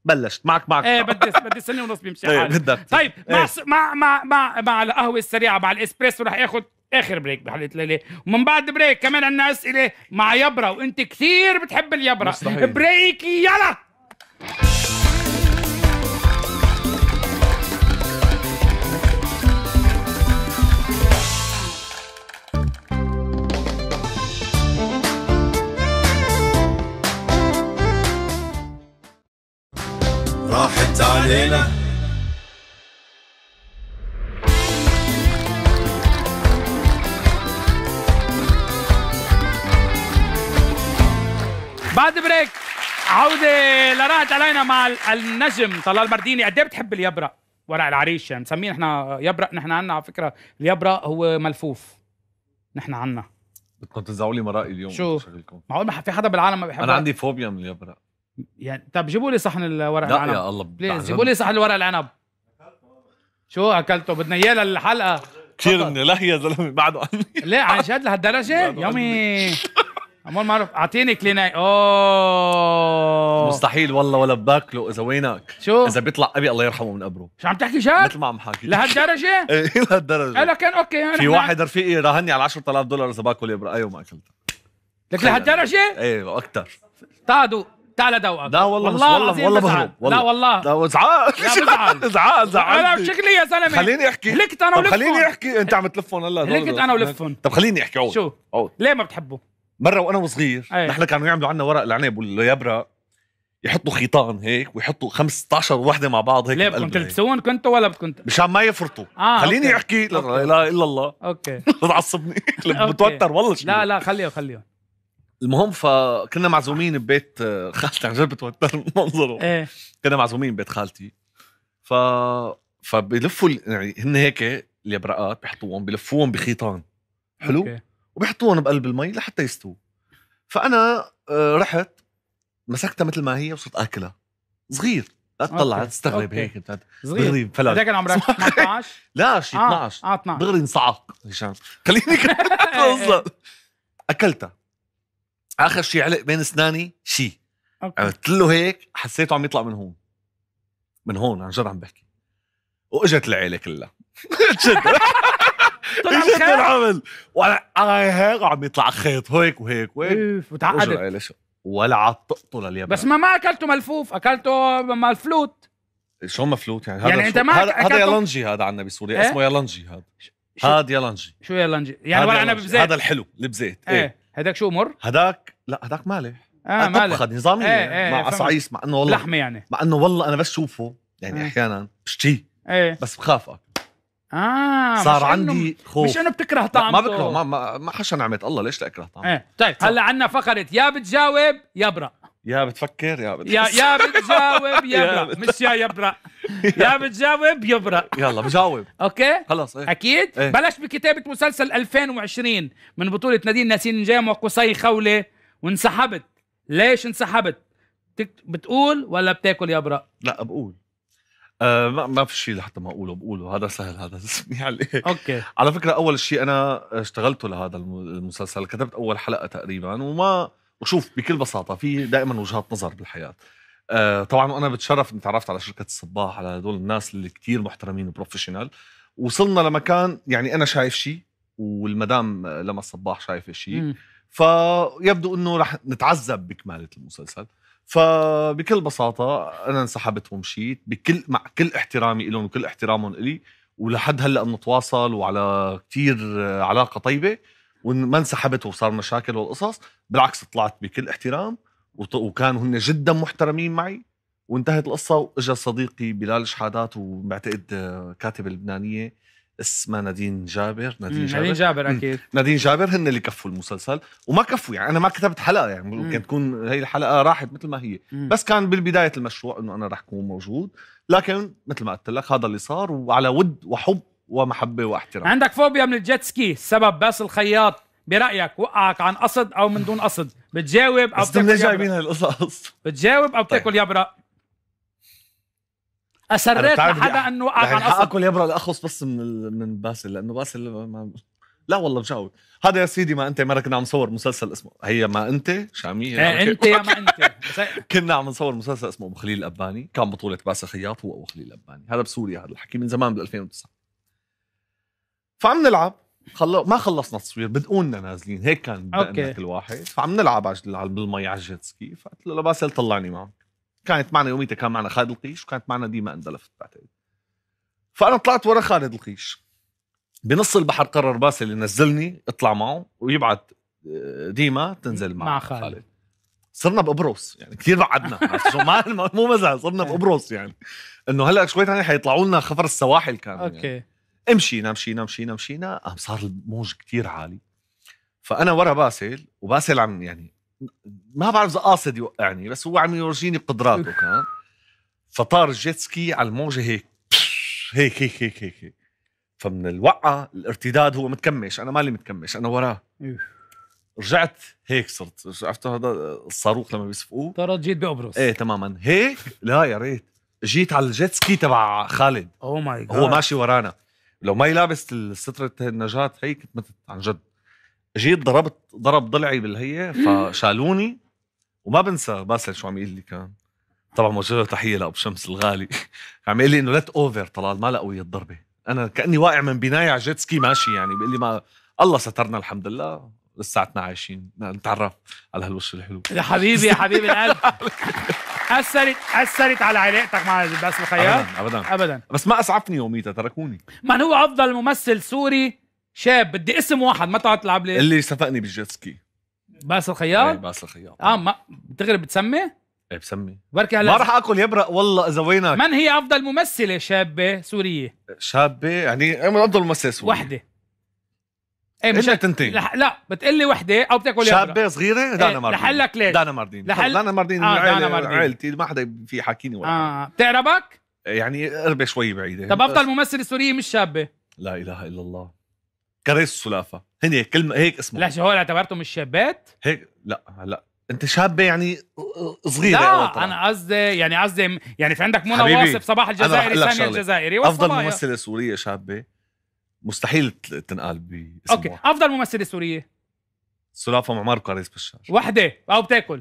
بلشت معك معك ايه بدي بدي سنه ونص بيمشي طيب، حالي بدك طيب ايه. مع, مع مع مع مع القهوه السريعه مع الاسبريسو رح اخذ اخر بريك بحلقه ليله ومن بعد بريك كمان عندنا اسئله مع يبرا وانت كثير بتحب اليبرا مستحيل. بريك يلا وقعت علينا مع النجم طلال برديني قد ايه بتحب اليبرق ورق العريش يعني مسميه نحن يبرق نحن عنا على فكره اليبرق هو ملفوف نحن عنا بدكم تزعوا لي مرائي اليوم شو شغلكم معقول ما في حدا بالعالم ما بيحبها انا عندي فوبيا من اليبرق يعني طب جيبوا لي صحن الورق لا العنب لا يا الله بليز جيبوا لي صحن الورق العنب شو اكلته بدنا اياه للحلقه كثير منيح لا يا زلمه بعده ليه عن جد لهالدرجه يومي امال ما اعرف اعطيني كليناي اوه مستحيل والله ولا باكله اذا وينك شو اذا بيطلع ابي الله يرحمه من قبره شو عم تحكي شاب مثل ما عم حكي لهالدرجه ايه لهالدرجه انا كان اوكي في واحد رفيقي راهني على 10000 دولار اذا باكل ابره ايوه ما اكلتها لك لهالدرجه ايه اكثر تعدو تعال دوقك لا والله والله والله, والله بهرب والله لا والله لا ازعاق ازعاق ازعاق انا شكلي يا زلمه خليني احكي لكت انا ولفهم خليني احكي انت عم تلفهم هلا لكت انا ولفهم طب خليني احكي عود شو عود ليه ما بتحبه مره وانا وصغير أيه. نحن كانوا يعملوا عنا ورق العنب واليبرق يحطوا خيطان هيك ويحطوا 15 وحده مع بعض هيك ليه كنت تلبسون كنتوا ولا كنت مشان ما يفرطوا آه خليني أوكي. احكي لا لا الا الله اوكي بتعصبني بتوتر والله شنو. لا لا خليه خليه المهم فكنا معزومين ببيت آه، خالتي عن جد بتوتر منظره ايه كنا معزومين ببيت خالتي ف فبلفوا يعني هن هيك اليبرقات بحطوهم بلفوهم بخيطان حلو أوكي. وبيحطوهم بقلب المي لحتى يستووا فانا آه، رحت مسكتها مثل ما هي وصرت اكلها صغير لا تطلع تستغرب هيك بتاعت صغير فلت كان عمرك 18 لا شي 12 اه 12 دغري آه، انصعق هشام خليني اكلتها اخر شيء علق بين اسناني شيء قلت له هيك حسيته عم يطلع من هون من هون عن جد عم بحكي واجت العيله كلها طلع على العمل وانا هيك وعم يطلع خيط هيك وهيك وهيك وتعقدت إيه، ولا عطقته لليابان بس ما ما اكلته ملفوف اكلته ملفلوت شو مفلوت يعني؟, يعني هذا يعني انت ما هذا, يالانجي هذا عندنا بسوريا إيه؟ اسمه يالانجي هذا هذا يالانجي شو يالانجي؟ يعني ولا انا بزيت هذا الحلو البزيت ايه, إيه؟ هذاك شو مر هذاك لا هذاك مالح اه مالح نظامي ايه ايه مع اصعيس مع انه والله لحمه يعني مع انه والله انا بس شوفه يعني إيه. احيانا بشتيه ايه بس بخاف اكل اه صار عندي خوف مش انه بتكره طعمه ما بكره ما ما, ما حشا نعمه الله ليش لاكره طعمه ايه طيب هلا عندنا فقره يا بتجاوب يا برأ يا بتفكر يا بت... يا يا بتجاوب يا برأ مش يا يبرأ يا بتجاوب يبرأ يلا بجاوب اوكي خلص ايه. اكيد ايه. بلش بكتابه مسلسل 2020 من بطوله نادين ناسين نجام وقصي خوله وانسحبت ليش انسحبت بتقول ولا بتاكل يا برأ لا بقول آه، ما ما في شيء لحتى ما اقوله بقوله هذا سهل هذا اسمي عليه اوكي على فكره اول شيء انا اشتغلته لهذا المسلسل كتبت اول حلقه تقريبا وما وشوف بكل بساطه في دائما وجهات نظر بالحياه آه طبعا وانا بتشرف اني تعرفت على شركه الصباح على هدول الناس اللي كتير محترمين وبروفيشنال وصلنا لمكان يعني انا شايف شيء والمدام لما الصباح شايفه شيء فيبدو انه رح نتعذب بكماله المسلسل فبكل بساطة أنا انسحبت ومشيت بكل مع كل احترامي لهم وكل احترامهم إلي ولحد هلا بنتواصل وعلى كتير علاقة طيبة وما انسحبت وصار مشاكل والقصص بالعكس طلعت بكل احترام وكانوا هن جدا محترمين معي وانتهت القصة واجا صديقي بلال شحادات وبعتقد كاتب لبنانية اسمها نادين جابر نادين جابر نادين جابر اكيد نادين جابر هن اللي كفوا المسلسل وما كفوا يعني انا ما كتبت حلقه يعني ممكن تكون هي الحلقه راحت مثل ما هي مم. بس كان بالبدايه المشروع انه انا رح اكون موجود لكن مثل ما قلت لك هذا اللي صار وعلى ود وحب ومحبه واحترام عندك فوبيا من الجيت سكي السبب بس الخياط برايك وقعك عن قصد او من دون قصد بتجاوب او بتاكل جايبين هالقصص بتجاوب او بتاكل طيب. يبرق اسريت لحدا انه وقع على يعني القصب اكل يبرا لاخلص بس من من باسل لانه باسل ما لا والله مجاوب هذا يا سيدي ما انت مره كنا عم نصور مسلسل اسمه هي ما انت شاميه إيه، انت يا ما انت إيه. كنا عم نصور مسلسل اسمه ابو خليل الاباني كان بطوله باسل خياط هو ابو خليل الاباني هذا بسوريا هذا الحكي من زمان بال 2009 فعم نلعب خل... ما خلصنا التصوير بدقونا نازلين هيك كان أوكي. بدقنا كل واحد فعم نلعب على- بالمي على الجيت سكي فقلت له لباسل طلعني معه كانت معنا يوميتها كان معنا خالد القيش وكانت معنا ديما اندلف بعتقد فانا طلعت ورا خالد القيش بنص البحر قرر باسل ينزلني اطلع معه ويبعت آه، ديما تنزل مع, مع خالد, خالد. صرنا بقبرص يعني كثير بعدنا ما مو مزح صرنا بقبرص يعني انه هلا شوي ثاني حيطلعوا لنا خفر السواحل كان يعني. اوكي مشينا مشينا مشينا مشينا قام صار الموج كثير عالي فانا ورا باسل وباسل عم يعني ما بعرف اذا قاصد يوقعني بس هو عم يورجيني بقدراته كان فطار الجيت سكي على الموجه هيك هيك هيك هيك هيك, هيك. فمن الوقعه الارتداد هو متكمش انا مالي متكمش انا وراه رجعت هيك صرت عرفت هذا الصاروخ لما بيصفقوه ترى جيت بقبرص ايه تماما هيك لا يا ريت جيت على الجيت سكي تبع خالد او ماي جاد هو ماشي ورانا لو ماي لابس السترة النجاة هي كنت متت عن جد جيت ضربت ضرب ضلعي بالهي فشالوني وما بنسى باسل شو عم يقول لي كان طبعا موجه له تحيه لابو شمس الغالي عم يقول لي انه ليت اوفر طلال ما لقوي الضربه انا كاني واقع من بنايه على جيت سكي ماشي يعني بيقول لي ما الله سترنا الحمد لله لساتنا عايشين نتعرف على هالوش الحلو يا حبيبي يا حبيبي القلب اثرت اثرت على علاقتك مع باسل الخيار ابدا ابدا ابدا بس ما اسعفني يوميتها تركوني من هو افضل ممثل سوري شاب بدي اسم واحد ما تقعد تلعب لي اللي صفقني بالجيتسكي باسل باس ايه باسل الخياط اه ما بتغرب بتسمي؟ ايه بسمي بركي هلا ما راح اكل يبرق والله اذا وينك من هي افضل ممثله شابه سوريه؟ شابه يعني إيه، من افضل ممثله سوريه وحده ايه مش تنتين لح... لا بتقول لي وحده او بتاكل يبرق شابه صغيره إيه، دانا إيه ماردين رح لك ليش دانا ماردين لحل... دانا ماردين آه دانا ماردين عائلتي ما حدا في حاكيني ولا اه بتعربك؟ يعني قربة شوي بعيده طب افضل ممثله سوريه مش شابه لا اله الا الله كاريس السلافه هن كلمه هيك اسمه لا شو هو اعتبرتهم الشابات هيك لا هلا انت شابه يعني صغيره لا انا قصدي يعني قصدي يعني في عندك منى واصف صباح الجزائري ثاني الجزائري افضل ممثله سوريه شابه مستحيل تنقال باسمها اوكي افضل ممثله سوريه سلافه معمار وكاريس بشار وحده او بتاكل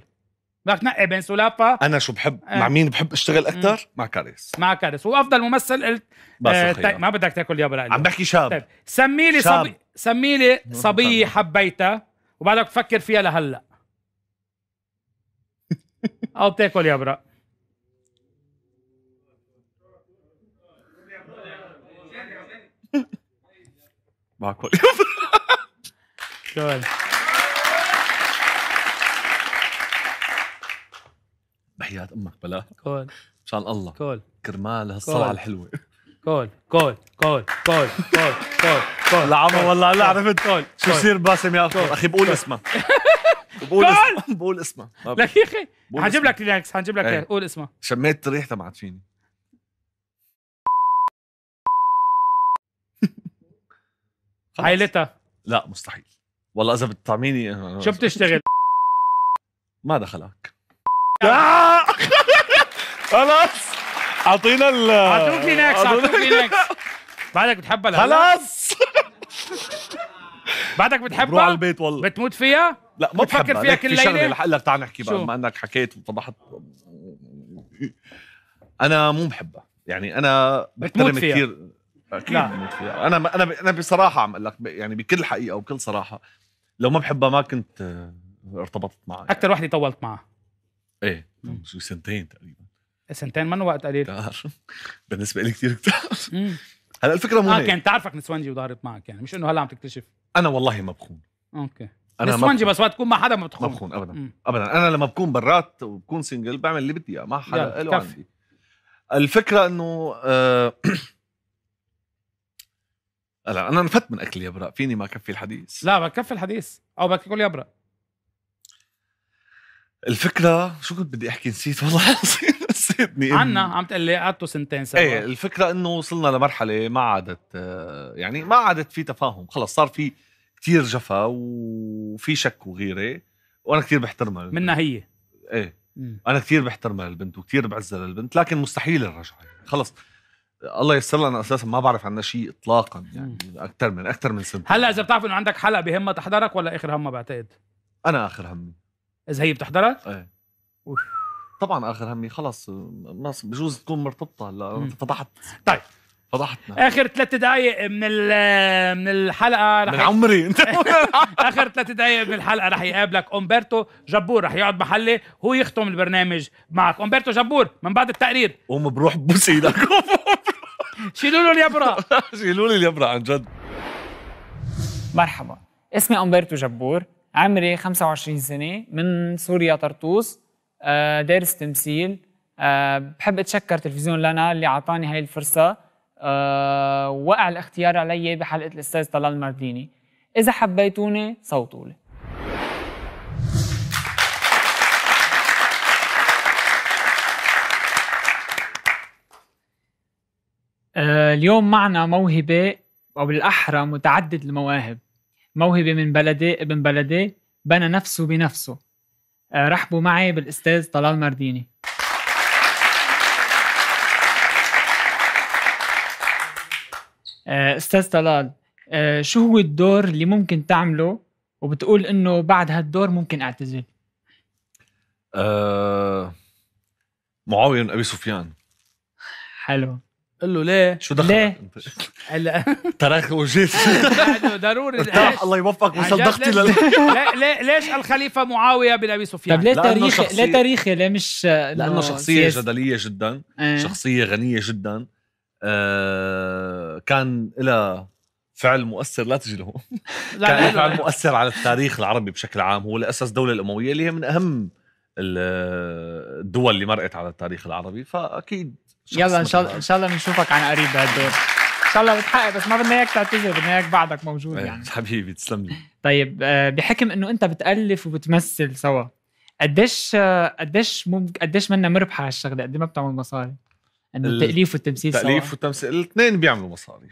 بدك تنقي بين سولافا انا شو بحب آه. مع مين بحب اشتغل اكثر؟ مع كاريس مع كاريس وافضل ممثل قلت آه ما بدك تاكل يا بلا عم بحكي شاب طيب سمي لي صبي سمي لي صبيه حبيتها وبعدك تفكر فيها لهلا او بتاكل يا برا باكل باكل بحيات امك بلا كول مشان الله كول كرمال هالصلعه الحلوه كول كول كول كول كول كول كول لا عمر والله هلا عرفت كول شو يصير باسم يا اخي بقول اسمه بقول اسمه بقول اسمه لك يا اخي حنجيب لك لينكس حنجيب لك قول اسمه شميت ريحة ريحتها معتشيني عائلتها لا مستحيل والله اذا بتطعميني آه، شو بتشتغل ما دخلك خلاص اعطينا ال اعطوك لي نكس اعطوك لي نكس بعدك بتحبها لا خلاص بعدك بتحبها بروح على البيت والله بتموت فيها؟ لا ما بتفكر فيها كل ليله في شغله رح لك تعال نحكي بقى بما انك حكيت وطبحت انا مو بحبها يعني انا بحترم كثير اكيد بموت فيها انا انا انا بصراحه عم اقول لك يعني بكل حقيقه وبكل صراحه لو ما بحبها ما كنت ارتبطت معها اكثر يعني. وحده طولت معها ايه شو سنتين تقريبا سنتين منه وقت قليل بالنسبه لي كثير كثير هلا الفكره مو اه كان تعرفك نسوانجي وظهرت معك يعني مش انه هلا عم تكتشف انا والله ما بخون اوكي انا نسوانجي بس وقت تكون مع حدا ما بتخون ما بخون ابدا مم. ابدا انا لما بكون برات وبكون سنجل بعمل اللي بدي اياه ما حدا له عندي الفكره انه آه لا انا نفت من اكل اليبرق فيني ما كفي الحديث لا بكفي الحديث او بكفي كل يبرق الفكره شو كنت بدي احكي نسيت والله العظيم نسيتني عنا عم تقول لي قعدتوا سنتين سوا ايه الفكره انه وصلنا لمرحله ما عادت يعني ما عادت في تفاهم خلص صار في كتير جفا وفي شك وغيره وانا كتير بحترمها منها هي ايه انا كتير بحترمها البنت وكتير بعزها للبنت لكن مستحيل الرجعه يعني خلص الله يسر لنا اساسا ما بعرف عنها شيء اطلاقا يعني اكثر من اكثر من سنه هلا اذا بتعرف انه عندك حلقه بهمها تحضرك ولا اخر همها بعتقد انا اخر همي اذا هي بتحضرك؟ ايه طبعا اخر همي خلص الناس بجوز تكون مرتبطه هلا فضحت طيب فضحتنا اخر ثلاث دقائق من من الحلقه رح من عمري انت اخر ثلاث دقائق من الحلقه رح يقابلك امبرتو جبور رح يقعد محلي هو يختم البرنامج معك امبرتو جبور من بعد التقرير قوم بروح بوس ايدك شيلوا له اليبره شيلوا لي اليبره عن جد مرحبا اسمي امبرتو جبور عمري 25 سنة من سوريا طرطوس آه، دارس تمثيل آه، بحب اتشكر تلفزيون لنا اللي اعطاني هاي الفرصة آه، وقع الاختيار علي بحلقة الأستاذ طلال مارديني إذا حبيتوني صوتوا لي اليوم معنا موهبة أو بالأحرى متعدد المواهب موهبة من بلدي ابن بلدي بنى نفسه بنفسه آه، رحبوا معي بالأستاذ طلال مرديني آه، أستاذ طلال آه، شو هو الدور اللي ممكن تعمله وبتقول انه بعد هالدور ممكن اعتزل أه معاوية ابي سفيان حلو قل له ليه شو دخل ليه هلا تراخ وجيت ضروري طيب، الله يوفقك ضغطي ليه ليش الخليفه معاويه بن ابي سفيان طيب ليه تاريخي ليه تاريخي ليه مش لانه شخصيه جدليه جدا إيه. شخصيه غنيه جدا آه، كان لها فعل مؤثر لا تجي لهون كان فعل مؤثر على التاريخ العربي بشكل عام هو اللي اسس الدوله الامويه اللي هي من اهم الدول اللي مرقت على التاريخ العربي فاكيد يلا ان شاء الله ان شاء الله بنشوفك عن قريب بهالدور ان شاء الله بتحقق بس ما بدنا اياك تعتذر بدنا اياك بعدك موجود إيه، يعني حبيبي تسلم لي طيب آه، بحكم انه انت بتالف وبتمثل سوا قديش قديش ممكن قديش منا مربحه هالشغله قد إيه ما بتعمل مصاري انه التاليف والتمثيل التأليف والتمثيل الاثنين بيعملوا مصاري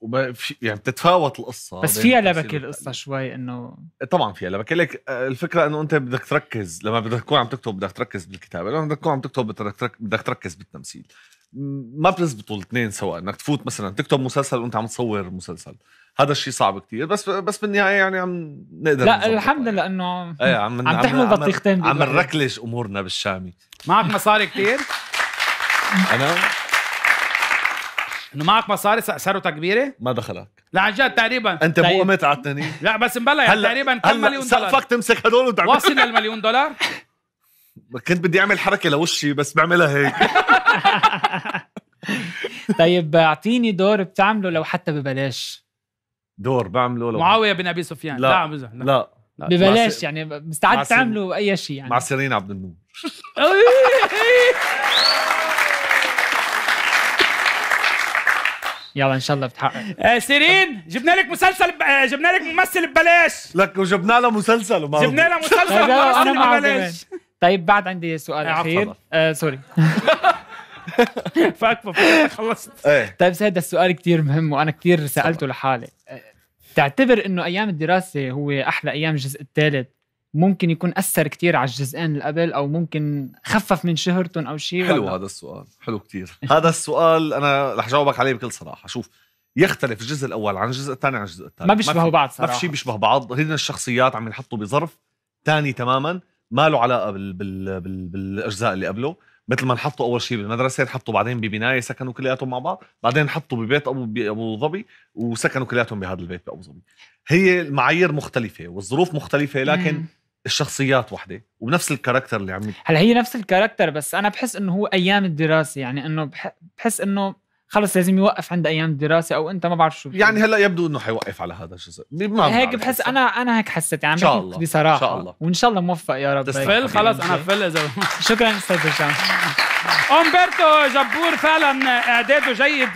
وب... يعني بتتفاوت القصه بس فيها يعني لبكه القصه شوي انه طبعا فيها لبكه لك آه، الفكره انه انت بدك تركز لما بدك تكون عم تكتب بدك تركز بالكتابه لما بدك تكون عم تكتب بدك تركز بالتمثيل ما بيزبطوا الاثنين سوا انك تفوت مثلا تكتب مسلسل وانت عم تصور مسلسل هذا الشيء صعب كتير بس بس بالنهايه يعني عم نقدر لا الحمد يعني. لله انه ايه عم عم تحمل بطيختين عم نركلش امورنا بالشامي معك مصاري كتير انا انه معك مصاري ثروتك كبيره ما دخلك لا عن جد تقريبا انت مو قمت طيب. على التاني لا بس مبلا يعني تقريبا كم مليون دولار سقفك تمسك هدول وتعمل واصل للمليون دولار كنت بدي اعمل حركه لوشي بس بعملها هيك طيب اعطيني دور بتعمله لو حتى ببلاش دور بعمله لو معاويه بن ابي سفيان لا لا, لا. لا. ببلاش س... يعني مستعد تعمله اي شيء يعني مع سيرين عبد النور يلا ان شاء الله بتحقق آه، سيرين جبنا لك مسلسل آه، جبنا لك ممثل ببلاش لك وجبنا لها مسلسل وما جبنا لها مسلسل ببلاش طيب بعد عندي سؤال آه، اخير سوري فاكفى خلصت إيه. طيب سيد السؤال كثير مهم وانا كثير سالته لحالي تعتبر انه ايام الدراسه هو احلى ايام الجزء الثالث ممكن يكون اثر كتير على الجزئين اللي قبل او ممكن خفف من شهرتهم او شيء حلو ولا؟ هذا السؤال حلو كتير هذا السؤال انا رح جاوبك عليه بكل صراحه شوف يختلف الجزء الاول عن الجزء الثاني عن الجزء الثالث ما بيشبهوا بعض صراحه ما في شيء بيشبه بعض هن الشخصيات عم ينحطوا بظرف ثاني تماما ما له علاقه بال... بال... بال... بالاجزاء اللي قبله مثل ما انحطوا اول شيء بالمدرسه انحطوا بعدين ببنايه سكنوا كلياتهم مع بعض بعدين انحطوا ببيت ابو ابو ظبي وسكنوا كلياتهم بهذا البيت بابو ظبي هي المعايير مختلفه والظروف مختلفه لكن مم. الشخصيات وحده وبنفس الكاركتر اللي عم هلا هي نفس الكاركتر بس انا بحس انه هو ايام الدراسه يعني انه بحس انه خلص لازم يوقف عند ايام الدراسه او انت ما بعرف شو يعني هلا يبدو انه حيوقف على هذا الجزء ما هيك بحس انا انا هيك حسيت يعني ان شاء الله بصراحه ان شاء الله وان شاء الله موفق يا رب فل خلص انا فل اذا شكرا استاذ هشام أمبرتو جبور فعلا اعداده جيد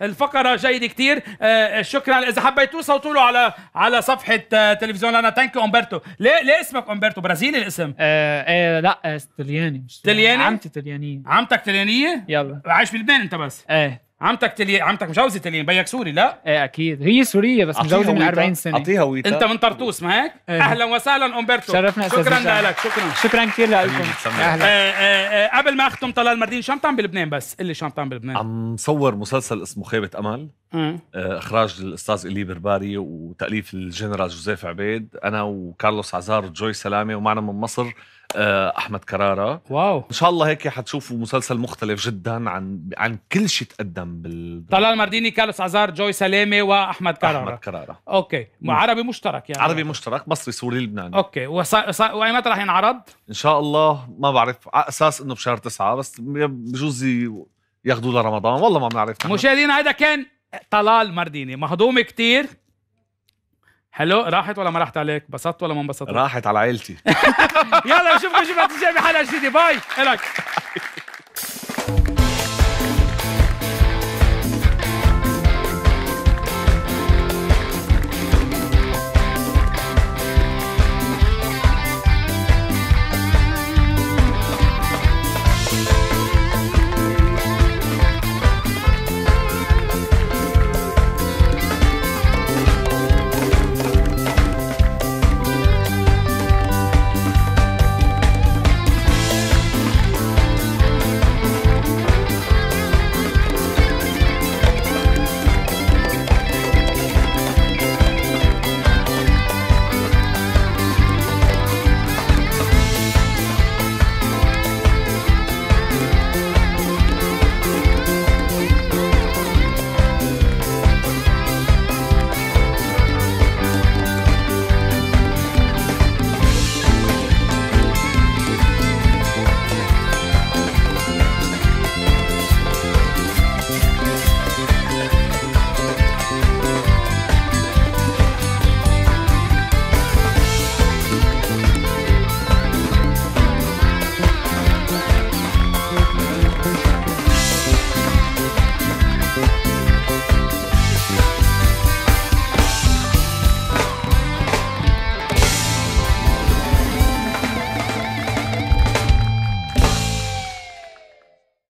والفقره جيده كثير آه، شكرا اذا حبيتوه صوتوا له على على صفحه آه، تلفزيون انا ثانك امبرتو ليه ليه اسمك امبرتو برازيلي الاسم آه آه لا آه، استلياني مش تلياني عمتي تليانيه عمتك تليانيه يلا عايش بلبنان انت بس ايه عمتك تلي عمتك مجوزه تليين بيك سوري لا ايه اكيد هي سوريه بس مجوزه من 40 سنه اعطيها ويتا انت من طرطوس ما هيك ايه. اهلا وسهلا امبرتو شرفنا شكرا لك شكرا شكرا كثير لكم اهلا إيه، إيه، إيه، قبل ما اختم طلال مردين شو عم تعمل بلبنان بس قل لي شو عم تعمل بلبنان عم صور مسلسل اسمه خيبه امل آه، اخراج الاستاذ الي برباري وتاليف الجنرال جوزيف عبيد انا وكارلوس عزار وجوي سلامه ومعنا من مصر آه، احمد كرارة واو ان شاء الله هيك حتشوفوا مسلسل مختلف جدا عن عن كل شيء تقدم بال طلال مرديني كارلوس عزار جوي سلامه واحمد كرارة احمد كرارة اوكي م. عربي مشترك يعني عربي مشترك مصري سوري لبناني اوكي وصا... صا... وايمتى رح ينعرض؟ ان شاء الله ما بعرف على اساس انه بشهر تسعة بس بجوز ياخذوه لرمضان والله ما بنعرف مشاهدينا هذا كان طلال مرديني مهضوم كتير حلو راحت ولا ما راحت عليك انبسطت ولا ما انبسطت راحت على عيلتي يلا نشوفكم جمعه الجايه بحلقه جديده باي الك